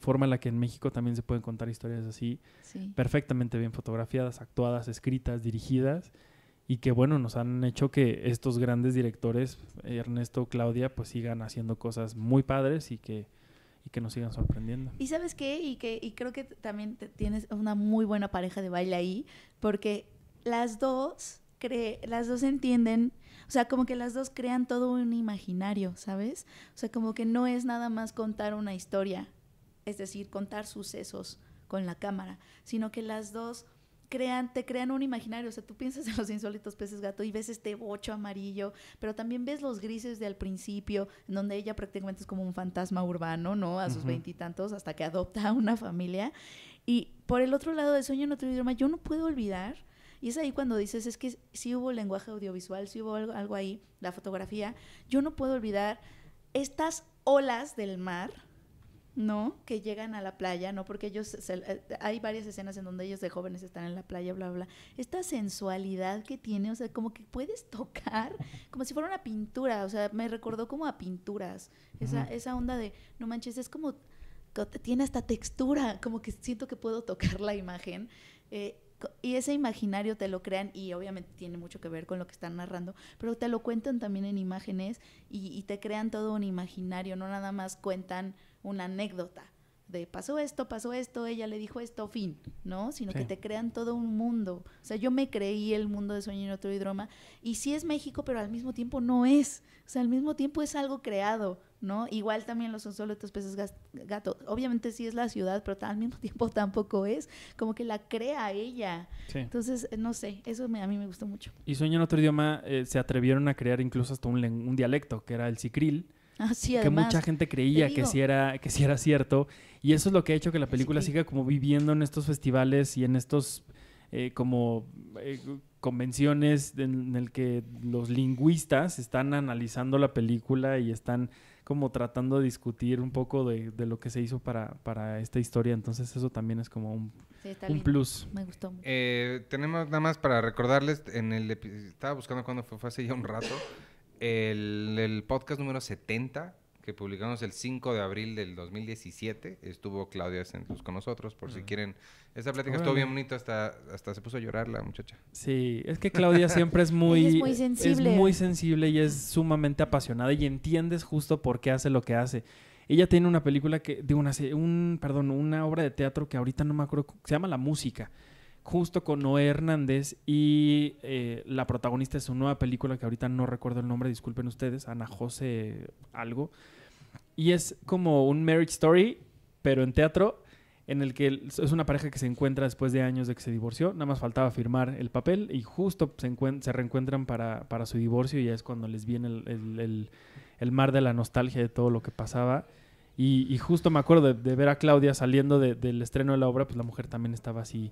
forma en la que en México también se pueden contar historias así, perfectamente bien fotografiadas, actuadas, escritas, dirigidas, y que bueno, nos han hecho que estos grandes directores, Ernesto, Claudia, pues sigan haciendo cosas muy padres y que y que nos sigan sorprendiendo. Y sabes qué, y, que, y creo que también tienes una muy buena pareja de baile ahí, porque las dos, cree las dos entienden, o sea, como que las dos crean todo un imaginario, ¿sabes? O sea, como que no es nada más contar una historia, es decir, contar sucesos con la cámara, sino que las dos crean, te crean un imaginario. O sea, tú piensas en los insólitos peces gato y ves este bocho amarillo, pero también ves los grises de al principio, en donde ella prácticamente es como un fantasma urbano, ¿no? A sus veintitantos, hasta que adopta a una familia. Y por el otro lado de Sueño en otro idioma, yo no puedo olvidar. Y es ahí cuando dices, es que sí hubo lenguaje audiovisual, sí hubo algo ahí, la fotografía. Yo no puedo olvidar estas olas del mar, ¿no? Que llegan a la playa, ¿no? Porque ellos, eh, hay varias escenas en donde ellos de jóvenes están en la playa, bla, bla, Esta sensualidad que tiene, o sea, como que puedes tocar, como si fuera una pintura, o sea, me recordó como a pinturas, esa, esa onda de, no manches, es como, tiene hasta textura, como que siento que puedo tocar la imagen. Eh, y ese imaginario te lo crean y obviamente tiene mucho que ver con lo que están narrando, pero te lo cuentan también en imágenes y, y te crean todo un imaginario, no nada más cuentan una anécdota de pasó esto, pasó esto, ella le dijo esto, fin, ¿no? Sino que te crean todo un mundo. O sea, yo me creí el mundo de Sueño en otro idioma y sí es México, pero al mismo tiempo no es. O sea, al mismo tiempo es algo creado, ¿no? Igual también lo son solo estos peces gato. Obviamente sí es la ciudad, pero al mismo tiempo tampoco es. Como que la crea ella. Entonces, no sé, eso a mí me gustó mucho. Y Sueño en otro idioma eh, se atrevieron a crear incluso hasta un, un dialecto, que era el sicril que mucha gente creía que sí, era, que si era cierto. Y eso es lo que ha hecho que la película siga como viviendo en estos festivales y en estos eh, como eh, convenciones en, el que los lingüistas están analizando la película y están como tratando de discutir un poco de, lo que se hizo para, para, esta historia. Entonces eso también es como un, un plus. Me gustó eh, tenemos nada más para recordarles, en el estaba buscando cuando fue, fue hace ya un rato el, podcast número 70 que publicamos el 5 de abril del 2017. Estuvo Claudia Santos con nosotros, por si quieren. Esta plática estuvo bien bonita, hasta, hasta se puso a llorar la muchacha. Sí, es que Claudia siempre es muy... muy sensible. y es sumamente apasionada y entiendes justo por qué hace lo que hace. Ella tiene una película que... digo una, un, perdón, una obra de teatro que ahorita no me acuerdo... Se llama La Música justo con Noé Hernández y eh, la protagonista de su nueva película, que ahorita no recuerdo el nombre, disculpen ustedes, Ana José algo. Y es como un marriage story, pero en teatro, en el que es una pareja que se encuentra después de años de que se divorció, nada más faltaba firmar el papel y justo se, se reencuentran para, su divorcio y ya es cuando les viene el, el, mar de la nostalgia de todo lo que pasaba. Y, justo me acuerdo de, ver a Claudia saliendo del estreno de la obra, pues la mujer también estaba así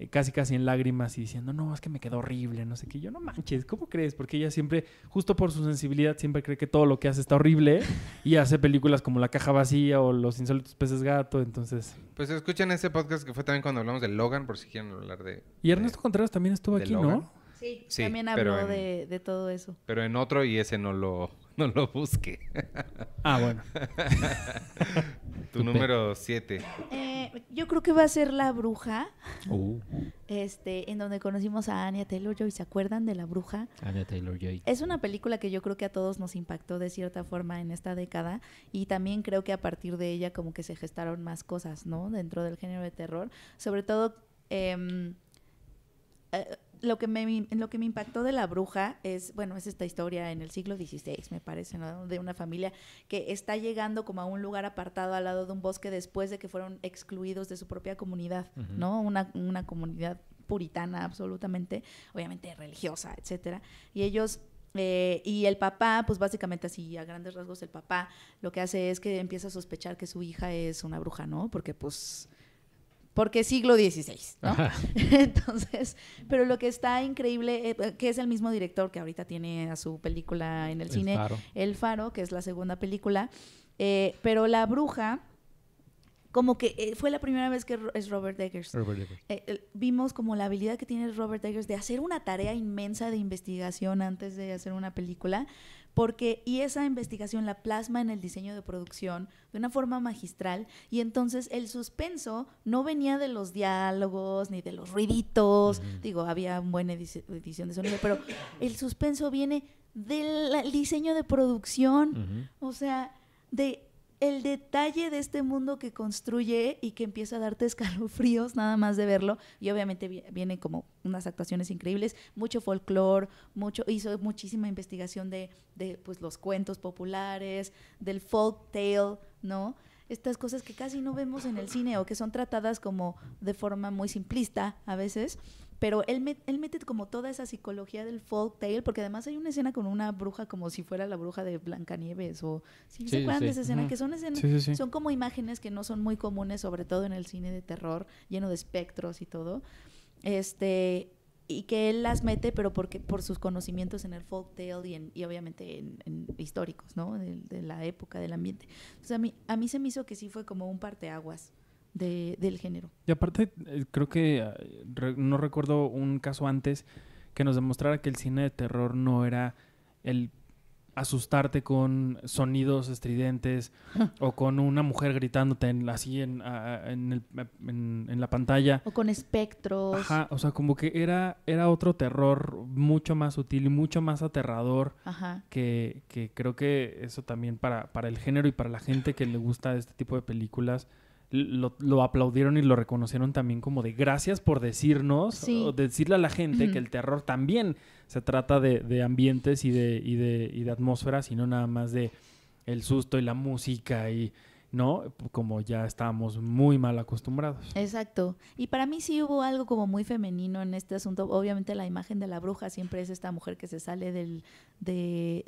eh, casi casi en lágrimas y diciendo, no, es que me quedó horrible, no sé qué. Yo, no manches, ¿cómo crees? Porque ella siempre, justo por su sensibilidad, siempre cree que todo lo que hace está horrible y hace películas como La Caja Vacía o Los Insólitos Peces Gato, entonces... Pues escuchen ese podcast que fue también cuando hablamos de Logan, por si quieren hablar de... Y Ernesto Contreras también estuvo aquí, ¿no? Sí, también habló de, de, todo eso. Pero en otro y ese no lo, no lo busque. Ah, bueno. tu número 7. Eh, yo creo que va a ser La Bruja. Uh. Este, en donde conocimos a Anya Taylor-Joy. ¿Se acuerdan de La Bruja? Anya Taylor-Joy. Es una película que yo creo que a todos nos impactó de cierta forma en esta década y también creo que a partir de ella como que se gestaron más cosas, ¿no? Dentro del género de terror. Sobre todo... Em, eh, lo que, me, lo que me impactó de la bruja es, bueno, es esta historia en el siglo XVI, me parece, ¿no? de una familia que está llegando como a un lugar apartado al lado de un bosque después de que fueron excluidos de su propia comunidad, ¿no? Una, una comunidad puritana absolutamente, obviamente religiosa, etcétera. Y ellos eh, y el papá, pues básicamente así, a grandes rasgos, el papá lo que hace es que empieza a sospechar que su hija es una bruja, ¿no? Porque pues porque siglo XVI, ¿no? Entonces, pero lo que está increíble, eh, eh, que es el mismo director que ahorita tiene a su película en el, cine, El Faro, que es la segunda película, eh, pero La Bruja, como que fue la primera vez que es Robert Robert Eggers. vimos como la habilidad que tiene Robert Eggers de hacer una tarea inmensa de investigación antes de hacer una película porque y esa investigación la plasma en el diseño de producción de una forma magistral y entonces el suspenso no venía de los diálogos ni de los ruiditos, digo, había buena edición de sonido, pero el suspenso viene del diseño de producción, o sea, de el detalle de este mundo que construye y que empieza a darte escalofríos nada más de verlo. Y obviamente vienen como unas actuaciones increíbles, mucho folclore, mucho, hizo muchísima investigación de, pues, los cuentos populares, del folktale, ¿no? Estas cosas que casi no vemos en el cine o que son tratadas como de forma muy simplista a veces pero él, él mete como toda esa psicología del folktale, porque además hay una escena con una bruja como si fuera la bruja de Blancanieves o si ¿sí se acuerdan de esa escena, que son escenas, son como imágenes que no son muy comunes, sobre todo en el cine de terror, lleno de espectros y todo. Este, y que él las mete, pero porque por sus conocimientos en el folktale y, en, y obviamente en, históricos, ¿no? De, la época, del ambiente. Entonces a mí, a mí se me hizo que sí fue como un parteaguas del género. Y aparte, eh, creo que eh, no recuerdo un caso antes que nos demostrara que el cine de terror no era el asustarte con sonidos estridentes ah. o con una mujer gritándote así en, la pantalla. O con espectros. Ajá, o sea, como que era, era otro terror mucho más sutil y mucho más aterrador Que, creo que eso también para, para el género y para la gente que le gusta este tipo de películas lo, aplaudieron y lo reconocieron también como de gracias por decirnos, o decirle a la gente que el terror también se trata de, ambientes y de, y de, y de atmósferas y no nada más de el susto y la música y ¿no? Como ya estábamos muy mal acostumbrados. Exacto. Y para mí sí hubo algo como muy femenino en este asunto. Obviamente la imagen de la bruja siempre es esta mujer que se sale del, del,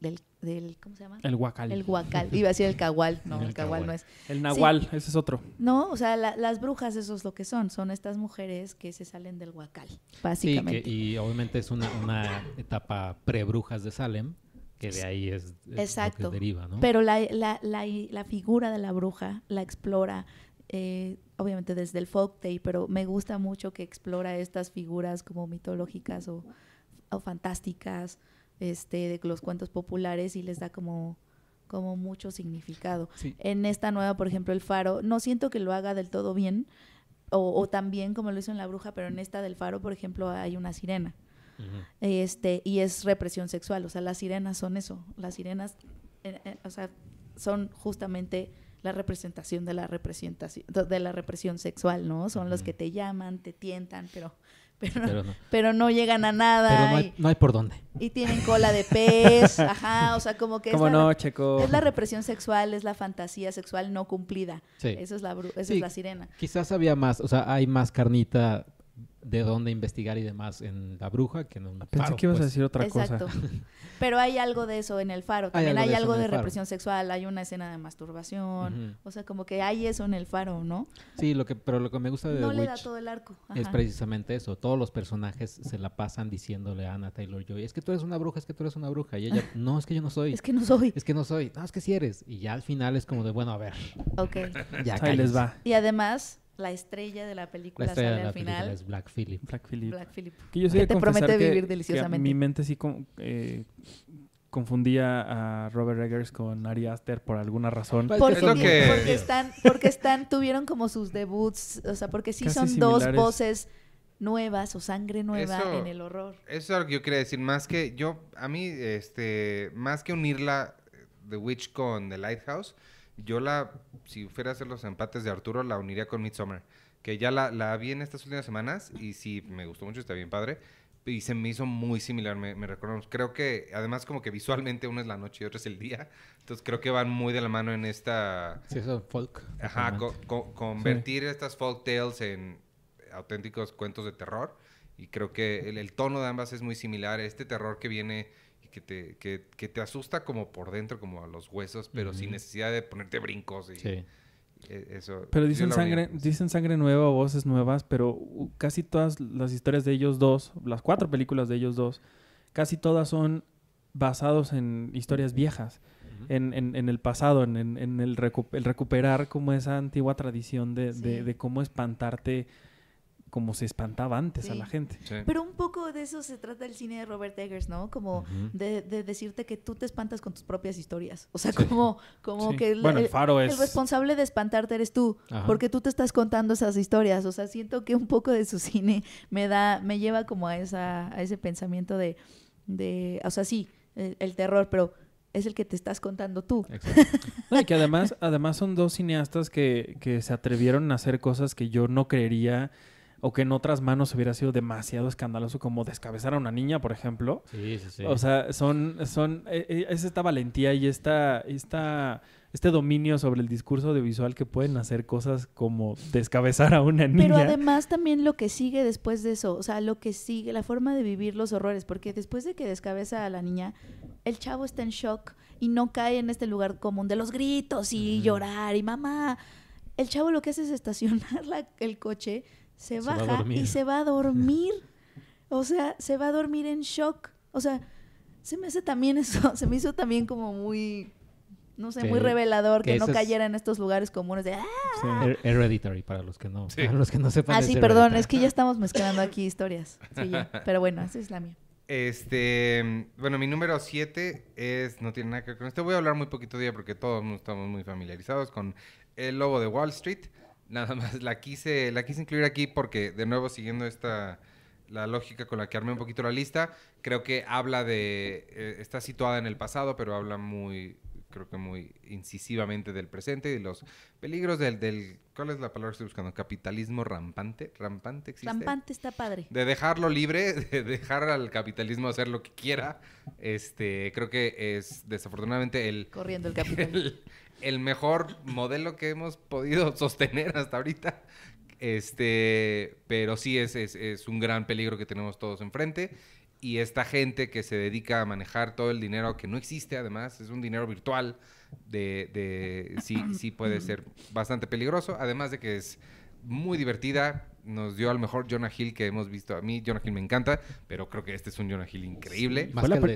del, ¿cómo se llama? El huacal. El huacal. Iba a decir el cagual, no, el, no es. El nahual, ese es otro. No, o sea, las brujas eso es lo que son. Son estas mujeres que se salen del huacal, básicamente. y obviamente es una, una etapa pre-brujas de Salem. Que de ahí es, Exacto. que deriva, ¿no? Pero la, la, la, la, figura de la bruja la explora, eh, obviamente desde el folktale, pero me gusta mucho que explora estas figuras como mitológicas o, fantásticas este, de los cuentos populares y les da como como mucho significado. En esta nueva, por ejemplo, el faro, no siento que lo haga del todo bien, o también como lo hizo en la bruja, pero en esta del faro, por ejemplo, hay una sirena este, y es represión sexual. O sea, las sirenas son eso. Las sirenas, eh, eh, o sea, son justamente la representación de la representación de la represión sexual, ¿no? Son los que te llaman, te tientan, pero pero, pero, no, llegan a nada. Pero no hay, por dónde. Y tienen cola de pez, ajá, o sea, como que es, la, es la represión sexual, es la fantasía sexual no cumplida. Sí. es la, esa es la sirena. Quizás había más, o sea, hay más carnita de dónde investigar y demás en La Bruja que en un Pensé que ibas a pues. decir otra cosa. Exacto. Pero hay algo de eso en El Faro. También hay algo de, represión sexual, hay una escena de masturbación. O sea, como que hay eso en El Faro, ¿no? Sí, lo que, pero lo que me gusta de no le da todo el arco. es precisamente eso. Todos los personajes se la pasan diciéndole a Ana Taylor-Joy, es que tú eres una bruja, es que tú eres una bruja. Y ella, no, es que yo no soy. Es que no soy. Es que no soy. No, es que sí eres. Y ya al final es como de, bueno, a ver. Ok. ya les va. Y además la estrella de la película sale al final. Es Black Phillip. Black Phillip. Que yo te promete vivir deliciosamente. mi mente sí eh, confundía a Robert Eggers con Ari Aster por alguna razón. Pues porque, están, porque están, tuvieron como sus debuts, o sea, porque sí son dos voces nuevas o sangre nueva en el horror. Eso es lo que yo quería decir, más que yo, a mí, este, más que unirla eh, The Witch con The Lighthouse, yo la, si fuera a hacer los empates de Arturo, la uniría con Midsommar, que ya la, la vi en estas últimas semanas y sí, me gustó mucho, está bien padre. Y se me hizo muy similar, me, me Creo que, además, como que visualmente uno es la noche y otro es el día. Entonces creo que van muy de la mano en esta... Sí, eso folk. Ajá, convertir estas folk tales en auténticos cuentos de terror. Y creo que el tono de ambas es muy similar. Este terror que viene que te, asusta como por dentro, como a los huesos, pero sin necesidad de ponerte brincos. Y, e, Eso, pero dicen sangre, dicen sangre nueva, voces nuevas, pero casi todas las historias de ellos dos, las cuatro películas de ellos dos, casi todas son basados en historias viejas, en, el pasado, en, el, recuperar como esa antigua tradición de cómo espantarte como se espantaba antes a la gente. Pero un poco de eso se trata el cine de Robert Eggers, ¿no? Como de, decirte que tú te espantas con tus propias historias. O sea, como, como que el, responsable de espantarte eres tú, porque tú te estás contando esas historias. O sea, siento que un poco de su cine me da, me lleva como a, esa, a ese pensamiento de, o sea, sí, el, terror, pero es el que te estás contando tú. Exacto. y que además, además son dos cineastas que, que se atrevieron a hacer cosas que yo no creería o que en otras manos hubiera sido demasiado escandaloso como descabezar a una niña, por ejemplo. Sí, sí, sí. O sea, son, son, e, e, es esta valentía y esta, este dominio sobre el discurso audiovisual que pueden hacer cosas como descabezar a una niña. Pero además también lo que sigue después de eso, o sea, lo que sigue, la forma de vivir los horrores, porque después de que descabeza a la niña, el chavo está en shock y no cae en este lugar común de los gritos y llorar y mamá. El chavo lo que hace es estacionar el coche, se, baja y se va a dormir. O sea, se va a dormir en shock. O sea, se me hace también eso, se me hizo también como muy, no sé, muy revelador que, no cayera en estos lugares comunes de... Ah". Hereditary, para los que no, para los que no sepan. Ah, sí, perdón, es que ya estamos mezclando aquí historias. Sí, Pero bueno, esa es la mía. Este, bueno, mi número 7 es, no tiene nada que ver con esto, voy a hablar muy poquito día porque todos estamos muy familiarizados con El Lobo de Wall Street nada más la quise, la quise incluir aquí porque, de nuevo, siguiendo esta la lógica con la que armé un poquito la lista, creo que habla de, eh, está situada en el pasado, pero habla muy, creo que muy incisivamente del presente y de los peligros del, del, ¿cuál es la palabra que estoy buscando? Capitalismo rampante, rampante existe. Rampante está padre. De dejarlo libre, de dejar al capitalismo hacer lo que quiera, este, creo que es desafortunadamente el... Corriendo el capitalismo el mejor modelo que hemos podido sostener hasta ahorita. Este, pero sí es, un gran peligro que tenemos todos enfrente. Y esta gente que se dedica a manejar todo el dinero que no existe, además, es un dinero virtual, de, sí, sí puede ser bastante peligroso. Además de que es muy divertida, nos dio al mejor Jonah Hill que hemos visto. A mí Jonah Hill me encanta, pero creo que este es un Jonah Hill increíble.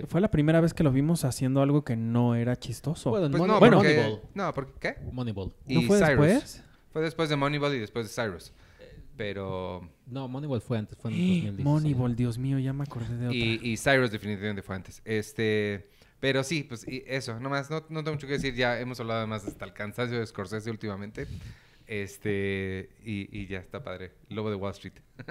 Fue la, primera vez que lo vimos haciendo algo que no era chistoso. Bueno, pues no, pues Moneyball. No, ¿qué? Moneyball. ¿Y fue después? Fue después de Moneyball y después de Cyrus. Pero... No, Moneyball fue antes, eh, Moneyball, Dios mío, ya me acordé de otra. Y, y Cyrus definitivamente fue antes. Este... Pero sí, pues y eso, nomás, no, no tengo mucho que decir, ya hemos hablado más hasta el cansancio de Scorsese últimamente. Este, y, ya está padre. Lobo de Wall Street.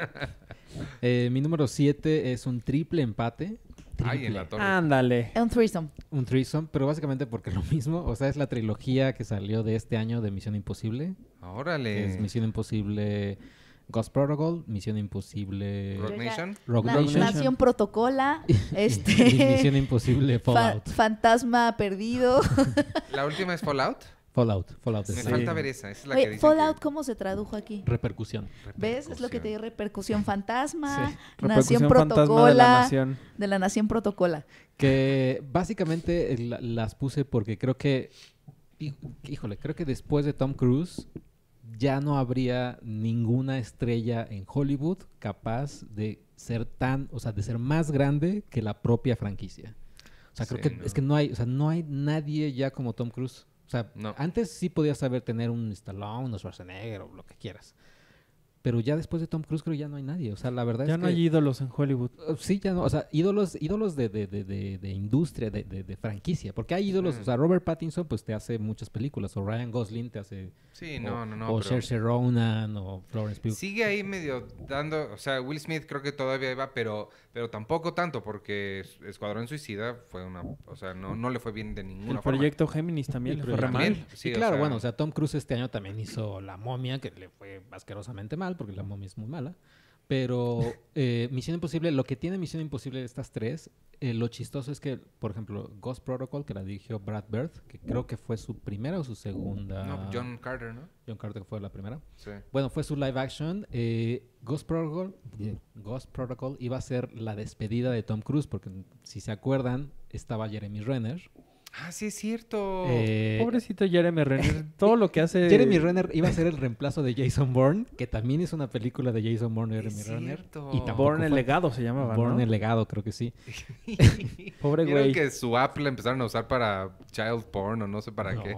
Eh, mi número 7 es un triple empate. Ay, en la Ándale. Un threesome. Un threesome, pero básicamente porque lo mismo. O sea, es la trilogía que salió de este año de Misión Imposible. Órale. Es Misión Imposible. Ghost Protocol, Misión Imposible, Rock Nation, Rock Nation. Protocola, este, Misión Imposible, Fallout, Fantasma Perdido. La última es Fallout. Fallout, Fallout. Me falta ver esa, Fallout, ¿cómo se tradujo aquí? Repercusión. ¿Ves? Es lo que te digo, repercusión fantasma, nación protocola. De la nación. protocola. Que básicamente eh, las puse porque creo que, híjole, creo que después de Tom Cruise ya no habría ninguna estrella en Hollywood capaz de ser tan, o sea, de ser más grande que la propia franquicia. O sea, creo que es que no hay, o sea, no hay nadie ya como Tom Cruise. O sea, antes sí podías saber tener un Stallone, un Schwarzenegger o lo que quieras pero ya después de Tom Cruise creo que ya no hay nadie. O sea, la verdad ya no hay ídolos en Hollywood. Oh, sí, ya no. O sea, ídolos, ídolos de, de, de, de industria, de, franquicia. Porque hay ídolos, o sea, Robert Pattinson pues te hace muchas películas, o Ryan Gosling te hace... Sí, no, no, no. O Saoirse Ronan, o Florence Pugh. Sigue ahí medio dando... O sea, Will Smith creo que todavía va, pero, pero tampoco tanto, porque Escuadrón Suicida fue una... O sea, no, no le fue bien de ninguna El proyecto Géminis también le fue mal. Sí, claro, bueno, o sea, Tom Cruise este año también hizo La Momia, que le fue asquerosamente mal porque la momia es muy mala. Pero eh, Misión Imposible, lo que tiene Misión Imposible de estas tres, eh, lo chistoso es que, por ejemplo, Ghost Protocol, que la dirigió Brad Bird, que creo que fue su primera o su segunda. No, pues John Carter, ¿no? John Carter fue la primera. Sí. Bueno, fue su live action. Eh, Ghost, Protocol, Ghost Protocol iba a ser la despedida de Tom Cruise, porque si se acuerdan, estaba Jeremy Renner Ah, sí es cierto. Eh, Pobrecito Jeremy Renner. Todo lo que hace. Jeremy Renner iba a ser el reemplazo de Jason Bourne, que también es una película de Jason Bourne, Jeremy Renner. Y Bourne el legado se llamaba. Bourne el legado, creo que sí. Pobre güey. que su app la empezaron a usar para child porn o no sé para qué.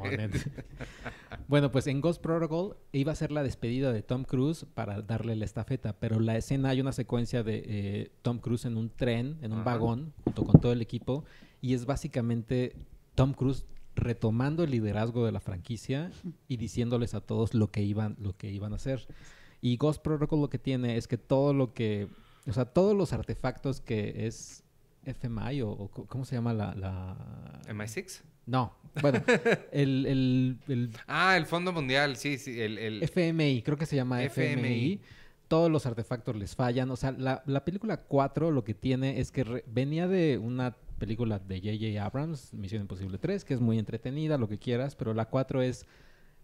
bueno, pues en Ghost Protocol iba a ser la despedida de Tom Cruise para darle la estafeta, pero la escena hay una secuencia de eh, Tom Cruise en un tren, en un vagón, junto con todo el equipo, y es básicamente Tom Cruise retomando el liderazgo de la franquicia y diciéndoles a todos lo que iban, lo que iban a hacer. Y Ghost Protocol lo que tiene es que todo lo que, o sea, todos los artefactos que es FMI o, ¿cómo se llama la, MI6? No, bueno, el, Ah, el Fondo Mundial, sí, sí, el, FMI, creo que se llama FMI. Todos los artefactos les fallan. O sea, la, película 4 lo que tiene es que venía de una película de J.J. Abrams, Misión Imposible 3, que es muy entretenida, lo que quieras, pero la 4 es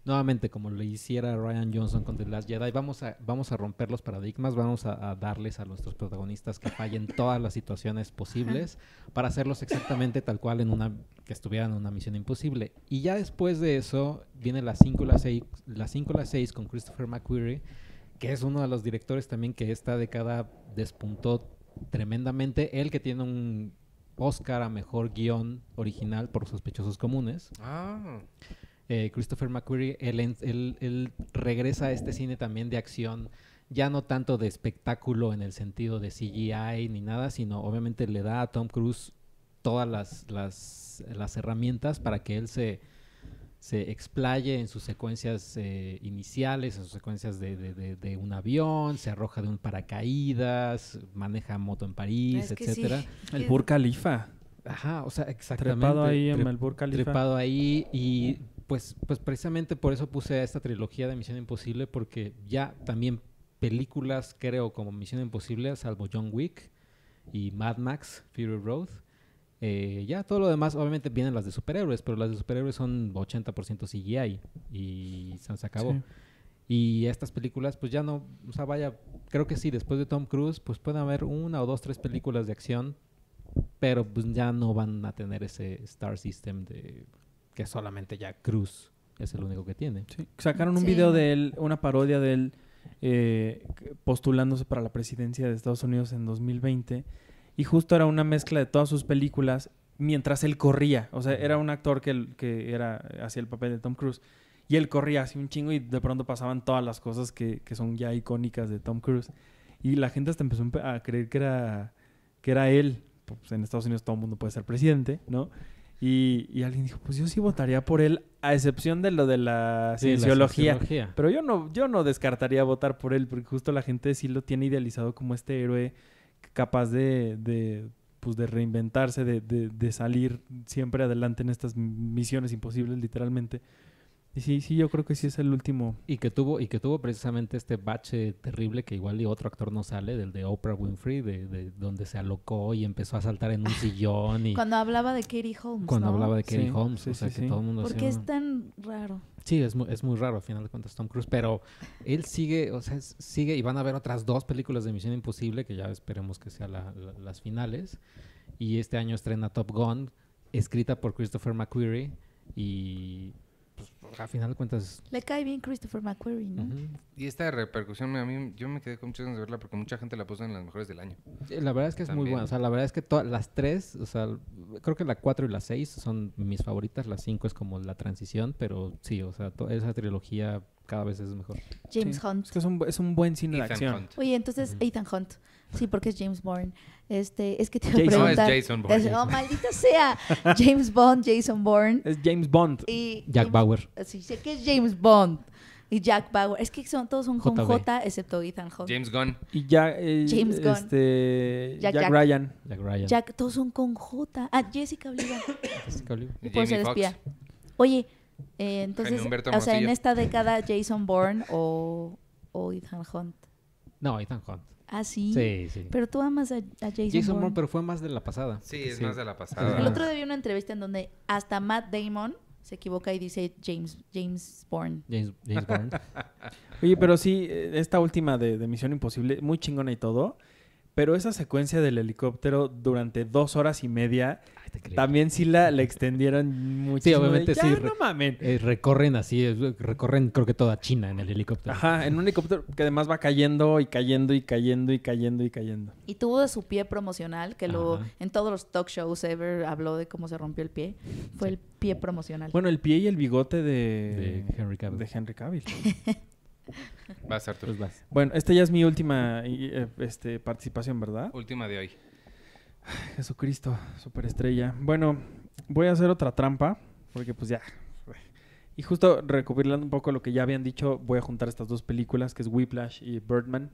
nuevamente como lo hiciera Ryan Johnson con The Last Jedi, vamos a, vamos a romper los paradigmas, vamos a, darles a nuestros protagonistas que fallen todas las situaciones posibles para hacerlos exactamente tal cual en una que estuvieran en una misión imposible. Y ya después de eso viene la 5 la 6, la 6 con Christopher McQuarrie, que es uno de los directores también que esta década despuntó tremendamente, él que tiene un Oscar a Mejor Guión Original por Sospechosos Comunes. Ah. Eh, Christopher McQuarrie, él, regresa a este cine también de acción, ya no tanto de espectáculo en el sentido de CGI ni nada, sino obviamente le da a Tom Cruise todas las, las, las herramientas para que él se se explaye en sus secuencias eh, iniciales, en sus secuencias de, un avión, se arroja de un paracaídas, maneja moto en París, etc. etcétera. El Burj Khalifa. Ajá, o sea, exactamente. Trepado ahí en el Burj Khalifa. Trepado ahí y pues, pues precisamente por eso puse a esta trilogía de Misión Imposible porque ya también películas creo como Misión Imposible, salvo John Wick y Mad Max, Fury Road, eh, ya todo lo demás, obviamente vienen las de superhéroes, pero las de superhéroes son 80% CGI y se, acabó. Y estas películas, pues ya no, o sea, vaya, creo que sí, después de Tom Cruise, pues pueden haber una o dos, tres películas de acción, pero pues ya no van a tener ese Star System de que solamente ya Cruise es el único que tiene. Sacaron un video de él, una parodia de él eh, postulándose para la presidencia de Estados Unidos en 2020 y justo era una mezcla de todas sus películas mientras él corría. O sea, era un actor que, que era hacía el papel de Tom Cruise. Y él corría así un chingo y de pronto pasaban todas las cosas que, son ya icónicas de Tom Cruise. Y la gente hasta empezó a creer que era, que era él. Pues, en Estados Unidos todo el mundo puede ser presidente, ¿no? Y, y, alguien dijo, pues yo sí votaría por él, a excepción de lo de la, Pero yo no, yo no descartaría votar por él, porque justo la gente sí lo tiene idealizado como este héroe capaz de, de, pues de reinventarse, de, de, de, salir siempre adelante en estas misiones imposibles, literalmente. Y sí, sí, yo creo que sí es el último. Y que tuvo, y que tuvo precisamente este bache terrible que igual y otro actor no sale, del de Oprah Winfrey, de, de donde se alocó y empezó a saltar en un ah, sillón. Y cuando hablaba de Katie Holmes. Cuando hablaba de Katie Holmes, o sea que todo el mundo ¿Por qué es tan raro? Sí, es muy, es muy raro al final de cuentas Tom Cruise, pero él sigue, o sea, sigue y van a ver otras dos películas de Misión Imposible, que ya esperemos que sean las finales. Y este año estrena Top Gun, escrita por Christopher McQuarrie y a final de cuentas. Le cae bien Christopher McQuarrie, ¿no? Y esta repercusión, a mí, yo me quedé con muchas ganas de verla porque mucha gente la puso en las mejores del año. Eh, la verdad es que es muy buena. O sea, la verdad es que las tres, o sea, creo que la cuatro y la seis son mis favoritas. La cinco es como la transición, pero sí, o sea, esa trilogía cada vez es mejor. James Hunt. Es, un, es un buen cine de acción. Oye, entonces, Ethan Hunt. Sí, porque es James Bourne. Este, es que te iba a preguntar. No es Jason Bourne. oh, maldita sea. James Bond, Jason Bourne. Es James Bond. Y Jack Bauer. Sí, sé que es James Bond. Y Jack Bauer. Es que son, todos son con J, excepto Ethan Hunt. James Gunn. Y ya, eh, James Gunn. Este, Jack, Ryan. Jack Ryan. Jack, todos son con J. Ah, Jessica Oliva. Jessica Oliva. Y por ser espía. Oye, eh, entonces, o sea, en esta década, Jason Bourne o, o Ethan Hunt. No, Ethan Hunt. Ah, sí. Sí, sí. Pero tú amas a, Jason Bourne. Jason Bourne. pero fue más de la pasada. Sí, es más de la pasada. El otro día vi una entrevista en donde hasta Matt Damon se equivoca y dice James, James Bourne. James, Bourne. Oye, pero sí, eh, esta última de, de Misión Imposible, muy chingona y todo. Pero esa secuencia del helicóptero durante dos horas y media también sí la, la extendieron muchísimo. Sí, obviamente sí. No eh, recorren así, recorren creo que toda China en el helicóptero. Ajá, en un helicóptero que además va cayendo y cayendo y cayendo y cayendo y cayendo. Y tuvo de su pie promocional, que lo en todos los talk shows ever habló de cómo se rompió el pie. Fue el pie promocional. Bueno, el pie y el bigote de, de Henry Cavill. De Henry Cavill. Va a Pues vas. Bueno, esta ya es mi última eh, este, participación, ¿verdad? Última de hoy. Jesucristo, superestrella. Bueno, voy a hacer otra trampa, porque pues ya. Y justo recopilando un poco lo que ya habían dicho, voy a juntar estas dos películas, que es Whiplash y Birdman,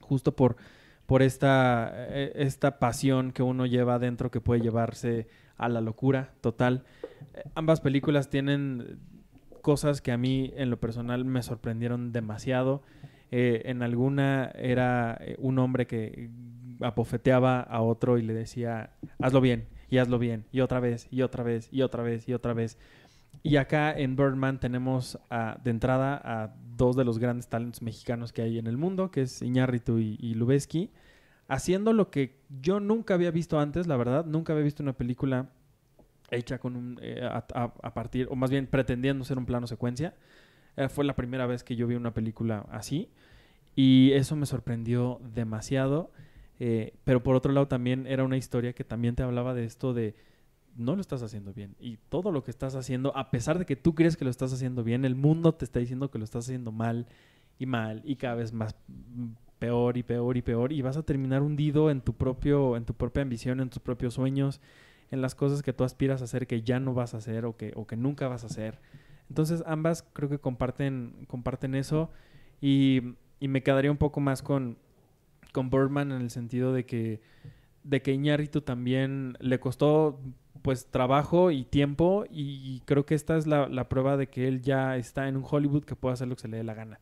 justo por, por esta, eh, esta pasión que uno lleva adentro que puede llevarse a la locura total. Eh, ambas películas tienen cosas que a mí en lo personal me sorprendieron demasiado. Eh, en alguna era eh, un hombre que apofeteaba a otro y le decía, hazlo bien, y hazlo bien, y otra vez, y otra vez, y otra vez, y otra vez. Y acá en Birdman tenemos de entrada a dos de los grandes talentos mexicanos que hay en el mundo, que es Iñárritu y, y haciendo lo que yo nunca había visto antes, la verdad, nunca había visto una película hecha con un, eh, a, partir, o más bien pretendiendo ser un plano secuencia. Eh, fue la primera vez que yo vi una película así y eso me sorprendió demasiado. Eh, pero por otro lado también era una historia que también te hablaba de esto de no lo estás haciendo bien y todo lo que estás haciendo, a pesar de que tú crees que lo estás haciendo bien, el mundo te está diciendo que lo estás haciendo mal y mal y cada vez más mm, peor y peor y peor y vas a terminar hundido en tu propio en tu propia ambición, en tus propios sueños en las cosas que tú aspiras a hacer que ya no vas a hacer o que, que nunca vas a hacer. Entonces ambas creo que comparten, comparten eso y, me quedaría un poco más con, con Birdman en el sentido de que, de que Iñárritu también le costó pues trabajo y tiempo y creo que esta es la, prueba de que él ya está en un Hollywood que puede hacer lo que se le dé la gana.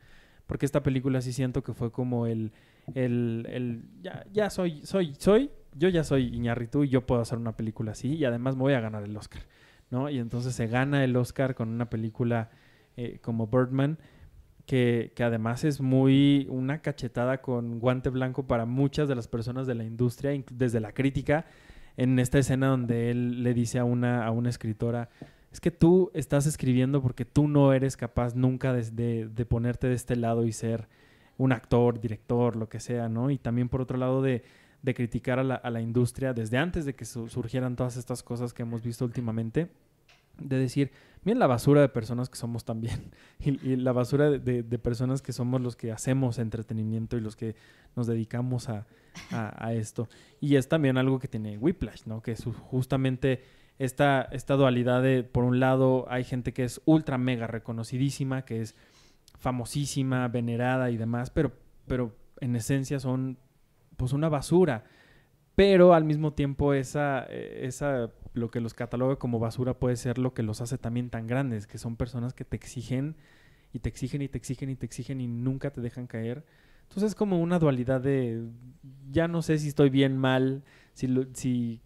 Porque esta película sí siento que fue como el, el, ya, ya soy, soy, soy yo ya soy Iñarritu y yo puedo hacer una película así y además me voy a ganar el Oscar, ¿no? Y entonces se gana el Oscar con una película eh, como Birdman, que, además es muy una cachetada con guante blanco para muchas de las personas de la industria, desde la crítica, en esta escena donde él le dice a una, a una escritora, es que tú estás escribiendo porque tú no eres capaz nunca de, de ponerte de este lado y ser un actor, director, lo que sea, ¿no? Y también por otro lado de de criticar a la, a la industria desde antes de que surgieran todas estas cosas que hemos visto últimamente, de decir, miren la basura de personas que somos también y, la basura de, de, personas que somos los que hacemos entretenimiento y los que nos dedicamos a, a, esto. Y es también algo que tiene Whiplash, ¿no? Que es justamente esta, esta dualidad de, por un lado, hay gente que es ultra mega reconocidísima, que es famosísima, venerada y demás, pero, pero en esencia son pues, una basura. Pero al mismo tiempo esa, eh, esa, lo que los cataloga como basura puede ser lo que los hace también tan grandes, que son personas que te exigen y te exigen y te exigen y te exigen y nunca te dejan caer. Entonces es como una dualidad de, ya no sé si estoy bien, mal, si, si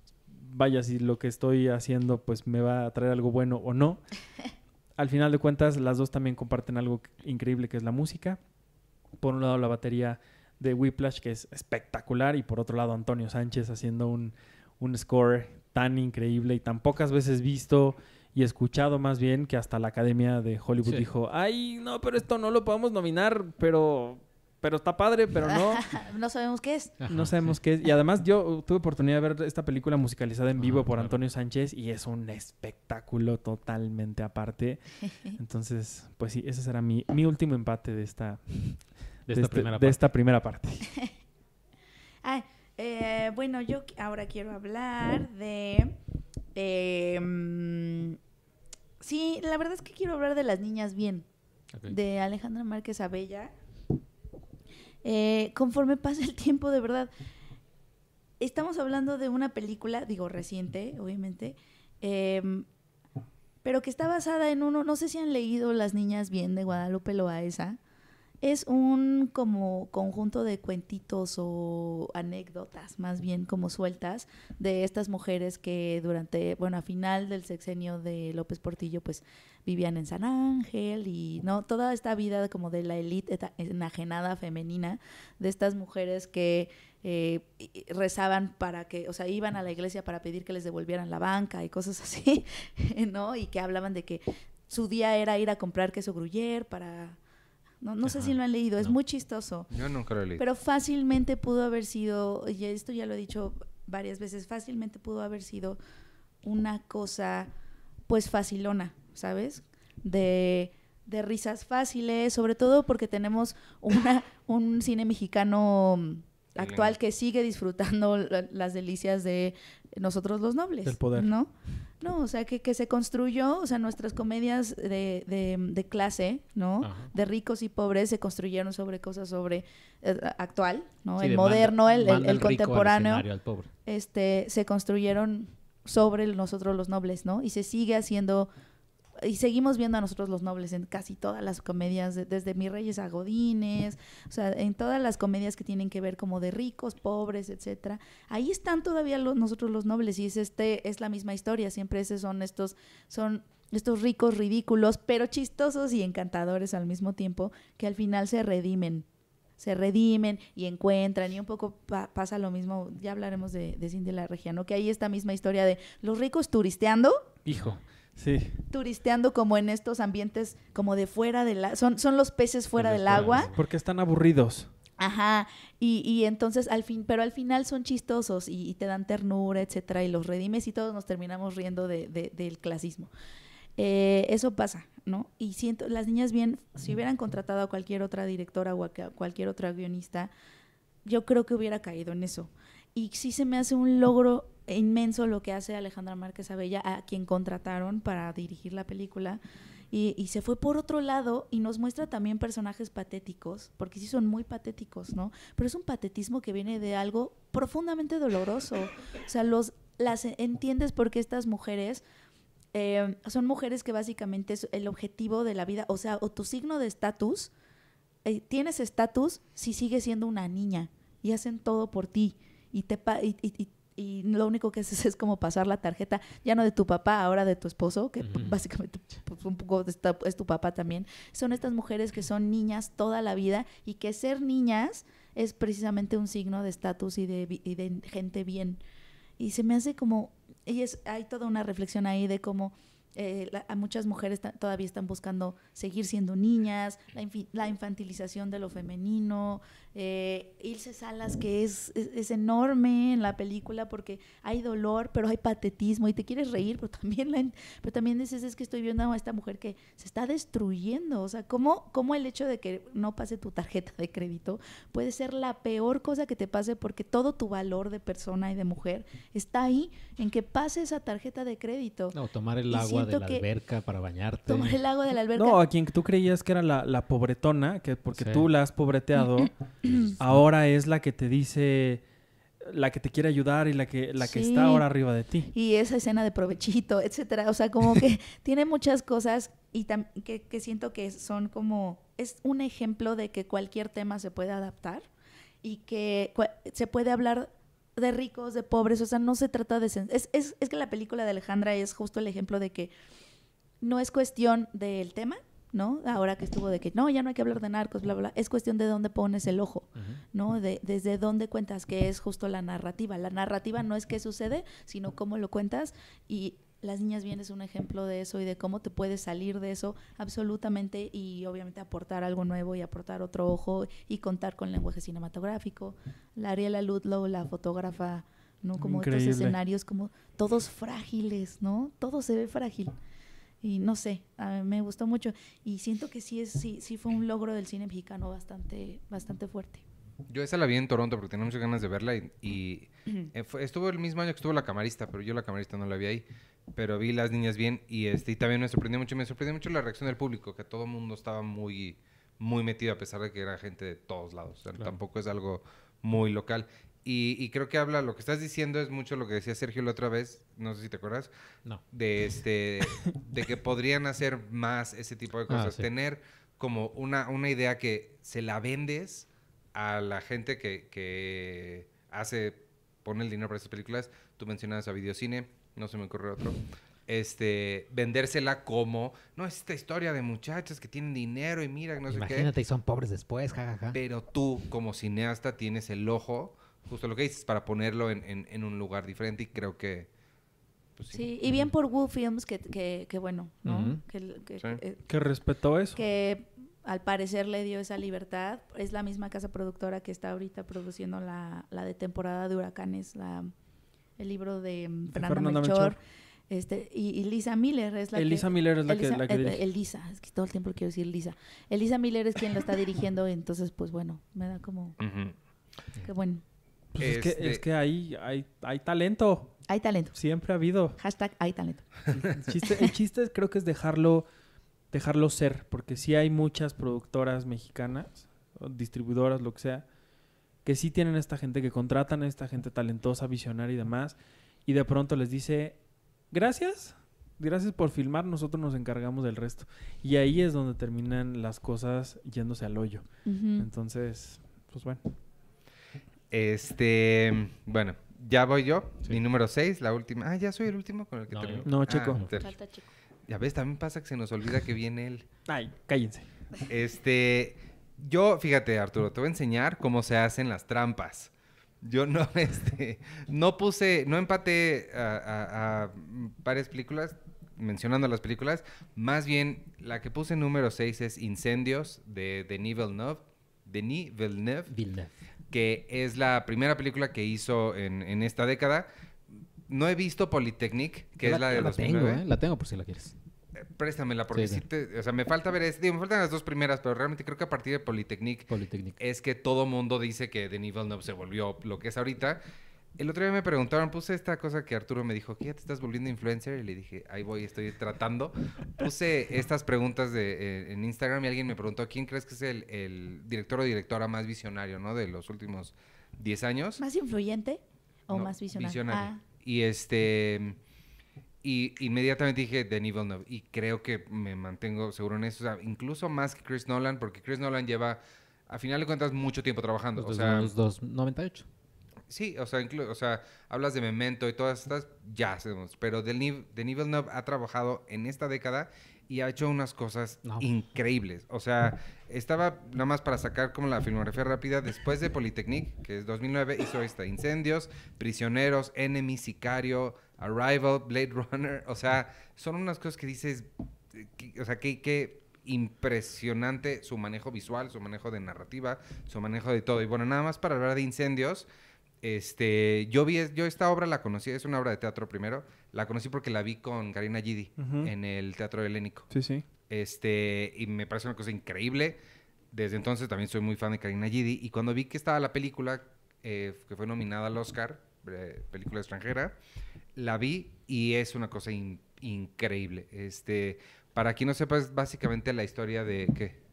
vaya, si lo que estoy haciendo pues me va a traer algo bueno o no. Al final de cuentas, las dos también comparten algo increíble que es la música. Por un lado, la batería de Whiplash que es espectacular y por otro lado Antonio Sánchez haciendo un, score tan increíble y tan pocas veces visto y escuchado más bien que hasta la Academia de Hollywood dijo, ay, no, pero esto no lo podemos nominar, pero pero está padre, pero no. no sabemos qué es. no sabemos qué es. Y además yo tuve oportunidad de ver esta película musicalizada en ah, vivo por Antonio Sánchez y es un espectáculo totalmente aparte. Entonces, pues sí, ese será mi, mi último empate de esta, de esta, este, primera, parte. Ah, eh, bueno, yo ahora quiero hablar de... Mm, sí, la verdad es que quiero hablar de Las Niñas Bien, de Alejandra Márquez Abella. Eh, conforme pasa el tiempo, de verdad, estamos hablando de una película, digo reciente, obviamente, em, pero que está basada en uno, no sé si han leído Las Niñas Bien de Guadalupe Loaesa. Es un como conjunto de cuentitos o anécdotas, más bien como sueltas, de estas mujeres que durante, bueno, a final del sexenio de López Portillo, pues vivían en San Ángel y, ¿no? Toda esta vida como de la élite enajenada femenina, de estas mujeres que eh, rezaban para que, o sea, iban a la iglesia para pedir que les devolvieran la banca y cosas así, ¿no? Y que hablaban de que su día era ir a comprar queso gruyer para no, no sé si lo han leído, es muy chistoso. Yo nunca lo he leído. Pero fácilmente pudo haber sido, y esto ya lo he dicho varias veces, fácilmente pudo haber sido una cosa pues facilona, ¿sabes? De, de risas fáciles, sobre todo porque tenemos una, un cine mexicano mm, actual que sigue disfrutando las delicias de nosotros los nobles. Del poder. ¿No? No, o sea, que, que se construyó, o sea, nuestras comedias de, de, clase, ¿no? De ricos y pobres se construyeron sobre cosas sobre eh, actual, ¿no? el moderno, el, el, contemporáneo. pobre. Este, se construyeron sobre nosotros los nobles, ¿no? Y se sigue haciendo y seguimos viendo a nosotros los nobles en casi todas las comedias, desde Mis Reyes a Godines, o sea, en todas las comedias que tienen que ver como de ricos, pobres, etcétera. Ahí están todavía los, nosotros los nobles y es este es la misma historia, siempre esos son estos son estos ricos ridículos, pero chistosos y encantadores al mismo tiempo que al final se redimen se redimen y encuentran y un poco pasa lo mismo, ya hablaremos de, de la Regia, ¿no? Que hay esta misma historia de los ricos turisteando. Hijo turisteando como en estos ambientes como de fuera de la, Son, los peces fuera del agua. Porque están aburridos. Ajá, y, entonces al fin, pero al final son chistosos y, te dan ternura, etcétera, y los redimes y todos nos terminamos riendo del clasismo. Eh, eso pasa, ¿no? Y siento, las niñas bien, si hubieran contratado a cualquier otra directora o a cualquier otra guionista, yo creo que hubiera caído en eso y sí se me hace un logro inmenso lo que hace Alejandra Márquez Abella, a quien contrataron para dirigir la película. Y, se fue por otro lado y nos muestra también personajes patéticos, porque sí son muy patéticos, ¿no? Pero es un patetismo que viene de algo profundamente doloroso. O sea, los, las entiendes porque estas mujeres eh, son mujeres que básicamente es el objetivo de la vida, o sea, o tu signo de estatus, eh, tienes estatus si sigues siendo una niña y hacen todo por ti y, y, lo único que haces es como pasar la tarjeta, ya no de tu papá, ahora de tu esposo, que básicamente pues, un poco es tu papá también. Son estas mujeres que son niñas toda la vida y que ser niñas es precisamente un signo de estatus y de, gente bien. Y se me hace como, y hay toda una reflexión ahí de cómo... Eh, a muchas mujeres todavía están buscando seguir siendo niñas, la, la infantilización de lo femenino, eh, Ilse Salas, que es, es, enorme en la película porque hay dolor, pero hay patetismo y te quieres reír, pero también, pero también dices, es que estoy viendo a esta mujer que se está destruyendo. O sea, ¿cómo, ¿cómo el hecho de que no pase tu tarjeta de crédito puede ser la peor cosa que te pase porque todo tu valor de persona y de mujer está ahí en que pase esa tarjeta de crédito? No, tomar el agua de la alberca para bañarte. Tomar el agua de la alberca. No, a quien tú creías que era la, pobretona, que porque tú la has pobreteado. ahora es la que te dice, la que te quiere ayudar y la que, la que está ahora arriba de ti. Y esa escena de provechito, etcétera. O sea, como que tiene muchas cosas y que, que, siento que son como, es un ejemplo de que cualquier tema se puede adaptar y que se puede hablar de ricos, de pobres, o sea, no se trata de... Es, es, es que la película de Alejandra es justo el ejemplo de que no es cuestión del tema, ¿no? Ahora que estuvo de que no, ya no hay que hablar de narcos, bla, bla, es cuestión de dónde pones el ojo, ¿no? De, desde dónde cuentas, que es justo la narrativa. La narrativa no es qué sucede, sino cómo lo cuentas y las niñas bien es un ejemplo de eso y de cómo te puedes salir de eso absolutamente y obviamente aportar algo nuevo y aportar otro ojo y contar con lenguaje cinematográfico. La Ariela Ludlow, la fotógrafa, ¿no? Como estos escenarios como todos frágiles, ¿no? Todo se ve frágil y no sé, a me gustó mucho y siento que sí es sí, sí fue un logro del cine mexicano bastante bastante fuerte. Yo esa la vi en Toronto porque tenía muchas ganas de verla y, eh, estuvo el mismo año que estuvo la camarista, pero yo la camarista no la vi ahí, pero vi las niñas bien y este también me sorprendió mucho, me sorprendió mucho la reacción del público, que todo el mundo estaba muy muy metido a pesar de que era gente de todos lados, tampoco es algo muy local. Y, creo que habla, lo que estás diciendo es mucho lo que decía Sergio la otra vez, no sé si te acuerdas. No. De, este, de que podrían hacer más ese tipo de ah, cosas. Tener como una, una idea que se la vendes a la gente que, que hace, pone el dinero para esas películas. Tú mencionabas a videocine, no se me ocurre otro. Este, vendérsela como, no, es esta historia de muchachas que tienen dinero y mira, no sé qué. y son pobres después, jajaja. Pero tú, como cineasta, tienes el ojo justo lo que dices, para ponerlo en, un lugar diferente y creo que... Pues sí. y bien por Woo Films, que, que, que bueno, ¿no? que, que, eh, que respetó eso. Que al parecer le dio esa libertad. Es la misma casa productora que está ahorita produciendo la, la de temporada de huracanes, la, el libro de, mm, Fernanda, Este, y, Lisa Miller es la Elisa Miller es la que, la que eh, dirige. Elisa, es que todo el tiempo quiero decir Lisa. Elisa Miller es quien lo está dirigiendo, entonces pues bueno, me da como... Qué bueno. Pues es, que, este ahí hay, hay talento. Hay talento. Siempre ha habido. Hashtag hay talento. El chiste, creo que es dejarlo, dejarlo ser, porque si hay muchas productoras mexicanas, distribuidoras, lo que sea, que sí tienen esta gente, que contratan a esta gente talentosa, visionaria y demás, y de pronto les dice, gracias, gracias por filmar, nosotros nos encargamos del resto. Y ahí es donde terminan las cosas yéndose al hoyo. Entonces, pues bueno. Este, bueno, ya voy yo. Mi número 6, la última. Ah, ya soy el último con el que termino. No, ah, chico Falta chico. Ya ves, también pasa que se nos olvida que viene él. Ay, cállense. Este, yo, fíjate, Arturo, te voy a enseñar cómo se hacen las trampas. Yo no, este, no puse, no empaté a, a, a varias películas, mencionando las películas. Más bien, la que puse número 6 es Incendios de Denis Villeneuve. Denis Villeneuve. Villeneuve que es la primera película que hizo en, esta década. No he visto Polytechnic, que es la, de la tengo, ¿eh? La tengo por si la quieres. Eh, préstamela, porque te, o sea, me falta ver, me faltan las dos primeras, pero realmente creo que a partir de Polytechnic, es que todo mundo dice que The Evil Knob se volvió lo que es ahorita. El otro día me preguntaron, puse esta cosa que Arturo me dijo, ¿qué ya te estás volviendo influencer? Y le dije, ahí voy, estoy tratando. Puse estas preguntas de, eh, en Instagram y alguien me preguntó, ¿quién crees que es el, director o directora más visionario, ¿no? De los últimos 10 años. ¿Más influyente o más visionario? Visionario. Ah. Y este... Y inmediatamente dije Denis Villeneuve y creo que me mantengo seguro en eso, o sea, incluso más que Chris Nolan, porque Chris Nolan lleva, a final de cuentas, mucho tiempo trabajando. o sea, los Sí, o sea, o sea, hablas de Memento y todas estas, ya hacemos. Pero The nivel Villeneuve ha trabajado en esta década y ha hecho unas cosas increíbles. O sea, estaba, nada más para sacar como la filmografía rápida, después de Polytechnic, que es 2009, hizo esta, Incendios, Prisioneros, Enemy, Sicario, Arrival, Blade Runner. O sea, son unas cosas que dices, o sea, qué que impresionante su manejo visual, su manejo de narrativa, su manejo de todo. Y bueno, nada más para hablar de Incendios. Este, yo vi, yo esta obra la conocí, es una obra de teatro primero, la conocí porque la vi con Karina Gidi en el Teatro Helénico. Sí, sí. Este, y me parece una cosa increíble. Desde entonces también soy muy fan de Karina Gidi y cuando vi que estaba la película eh, que fue nominada al Oscar, eh, película extranjera, la vi y es una cosa increíble. Este, para quien no sepa, es básicamente la historia de, ¿qué?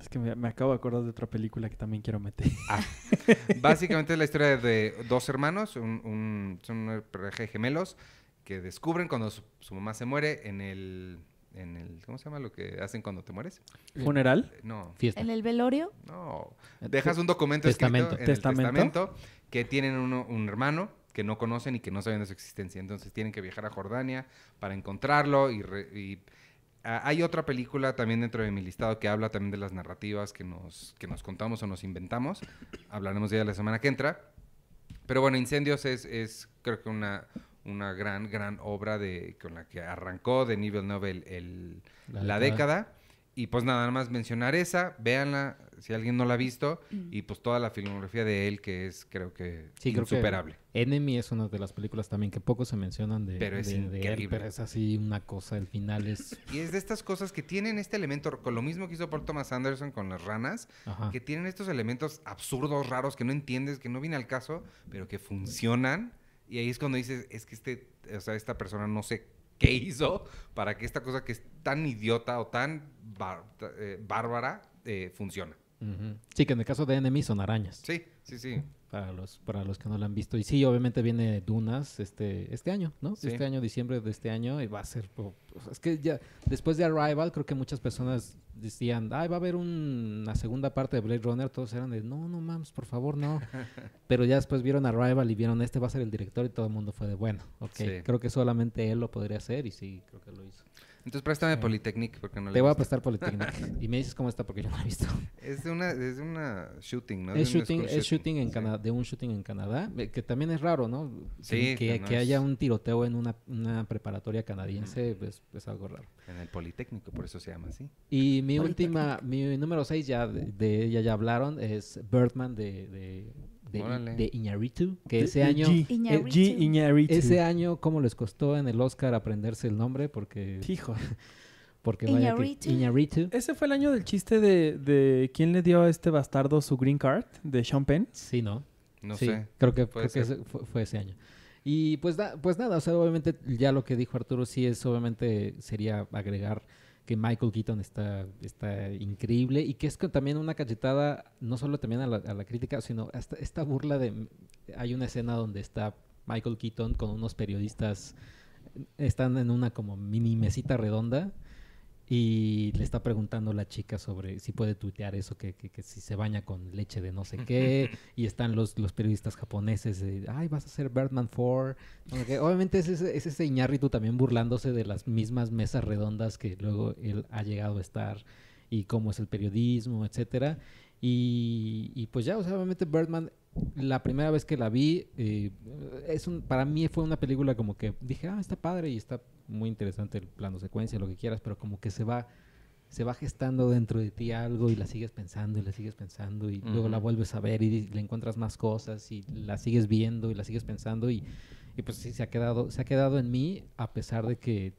Es que me, acabo de acordar de otra película que también quiero meter. Ah. Básicamente es la historia de dos hermanos, un, un, son una pareja de gemelos, que descubren cuando su, mamá se muere en el, en el... ¿Cómo se llama lo que hacen cuando te mueres? ¿Funeral? No. ¿Fiesta? ¿En el velorio? No. Eh, Dejas un documento testamento. escrito en el testamento que tienen uno, un hermano que no conocen y que no saben de su existencia. Entonces tienen que viajar a Jordania para encontrarlo y Ah, hay otra película también dentro de mi listado que habla también de las narrativas que nos, que nos contamos o nos inventamos. Hablaremos de la semana que entra. Pero bueno, Incendios es, es creo que una, una gran, gran obra de, con la que arrancó de nivel Novel la, década y pues nada más mencionar esa, véanla si alguien no la ha visto mm. y pues toda la filmografía de él que es creo que sí, insuperable. Creo que Enemy es una de las películas también que poco se mencionan de, pero es él, pero es así una cosa, el final es... Y es de estas cosas que tienen este elemento, con lo mismo que hizo Paul Thomas Anderson con Las Ranas, que tienen estos elementos absurdos, raros, que no entiendes, que no viene al caso, pero que funcionan. Y ahí es cuando dices, es que este, o sea, esta persona no se qué hizo para que esta cosa que es tan idiota o tan eh, bárbara eh, funcione. Sí, que en el caso de enemigos son arañas. Sí, sí, sí para los, para los que no la han visto. Y sí, obviamente viene Dunas este, este año, ¿no? Este año, diciembre de este año, y va a ser... es que ya, después de Arrival, creo que muchas personas decían, ay, va a haber una segunda parte de Blade Runner, todos eran de, no, no mames, por favor, no. Pero ya después vieron Arrival y vieron, este va a ser el director, y todo el mundo fue de, bueno, ok, creo que solamente él lo podría hacer, y sí, creo que lo hizo. Entonces préstame sí. porque no Te voy a prestar politécnico y me dices cómo está porque yo no la he visto. Es de una, una shooting, ¿no? Es, shooting, shooting, en Canadá, de un shooting en Canadá, que también es raro, ¿no? Sí. Que, que, haya un tiroteo en una, una preparatoria canadiense pues es, algo raro. En el Politécnico, por eso se llama así. Y mi última, mi número 6 ya de, ella ya hablaron, es Birdman de, de de, Iñaritu, que ese año... Eh, ese año, ¿cómo les costó en el Oscar aprenderse el nombre? Porque... Hijo. Porque vaya Ese fue el año del chiste de, quién le dio a este bastardo su green card, de Sean Penn. Sí, ¿no? No sé. Creo que, fue, ese año. Y pues, pues nada, o sea, obviamente ya lo que dijo Arturo sí es, obviamente sería agregar que Michael Keaton está, está increíble y que es también una cachetada, no solo también a la, crítica, sino hasta esta burla de... Hay una escena donde está Michael Keaton con unos periodistas, están en una como mini mesita redonda y le está preguntando la chica sobre si puede tuitear eso, que, que, si se baña con leche de no sé qué. y están los, los periodistas japoneses de, ay, vas a ser Birdman Ford, Obviamente es ese, es ese también burlándose de las mismas mesas redondas que luego él ha llegado a estar y cómo es el periodismo, etcétera. Y, pues ya, obviamente Birdman, la primera vez que la vi, eh, es para mí fue una película como que dije, ah, está padre y está muy interesante el plano secuencia, lo que quieras, pero como que se va se va gestando dentro de ti algo y la sigues pensando y la sigues pensando y luego la vuelves a ver y le encuentras más cosas y la sigues viendo y la sigues pensando y, pues sí, se ha, quedado, se ha quedado en mí a pesar de que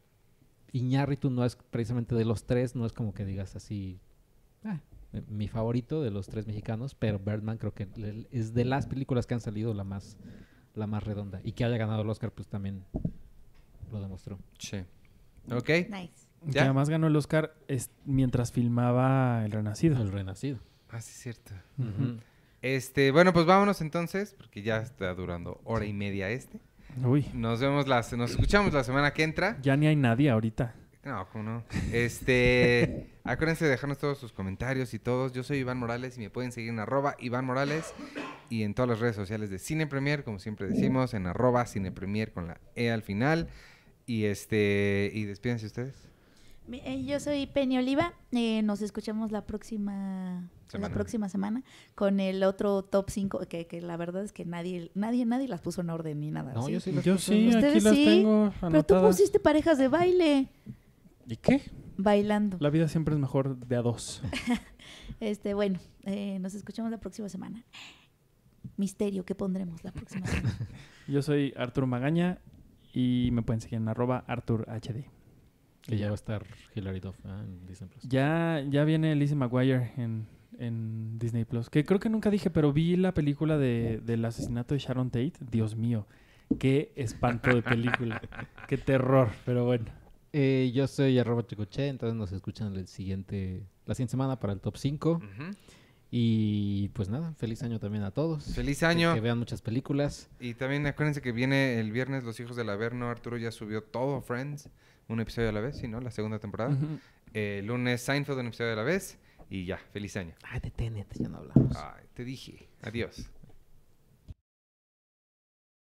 Iñárritu no es precisamente de los tres, no es como que digas así, eh, mi favorito de los tres mexicanos, pero Birdman creo que es de las películas que han salido la más, la más redonda. Y que haya ganado el Oscar, pues también lo demostró. Sí. Ok. Nice. Que además ganó el Oscar es, mientras filmaba El Renacido. El Renacido. Ah, sí, cierto. Este, bueno, pues vámonos entonces, porque ya está durando hora y media este. Uy. Nos vemos las, nos escuchamos la semana que entra. Ya ni hay nadie ahorita. No, ¿cómo no? Este. Acuérdense de dejarnos todos sus comentarios y todos. Yo soy Iván Morales y me pueden seguir en arroba Iván Morales y en todas las redes sociales de Cine Premier, como siempre decimos, en arroba Cine Premier con la E al final. Y este, y despídense ustedes. Eh, yo soy Peña Oliva. Eh, nos escuchamos la próxima semana. la próxima semana con el otro top 5 que, la verdad es que nadie nadie nadie las puso en orden ni nada. No, yo sí, yo sí aquí las tengo Pero tú pusiste parejas de baile. ¿Y qué? bailando. La vida siempre es mejor de a dos. este, bueno, eh, nos escuchamos la próxima semana. Misterio, ¿qué pondremos la próxima semana? Yo soy Artur Magaña y me pueden seguir en arroba HD Y ya va a estar Hilary Duff en Disney Plus. Ya, ya viene Lizzie McGuire en, en, Disney Plus. Que creo que nunca dije, pero vi la película de, del asesinato de Sharon Tate. Dios mío, qué espanto de película. qué terror, pero bueno. Eh, yo soy Robert Chicoche, entonces nos escuchan el siguiente, la siguiente semana para el top 5. Y pues nada, feliz año también a todos. Feliz año. Que, vean muchas películas. Y también acuérdense que viene el viernes Los Hijos del Averno. Arturo ya subió todo Friends, un episodio a la vez, sino no? La segunda temporada. el lunes Seinfeld, un episodio a la vez. Y ya, feliz año. Ah, detente, ya no hablamos. Ay, te dije. Adiós.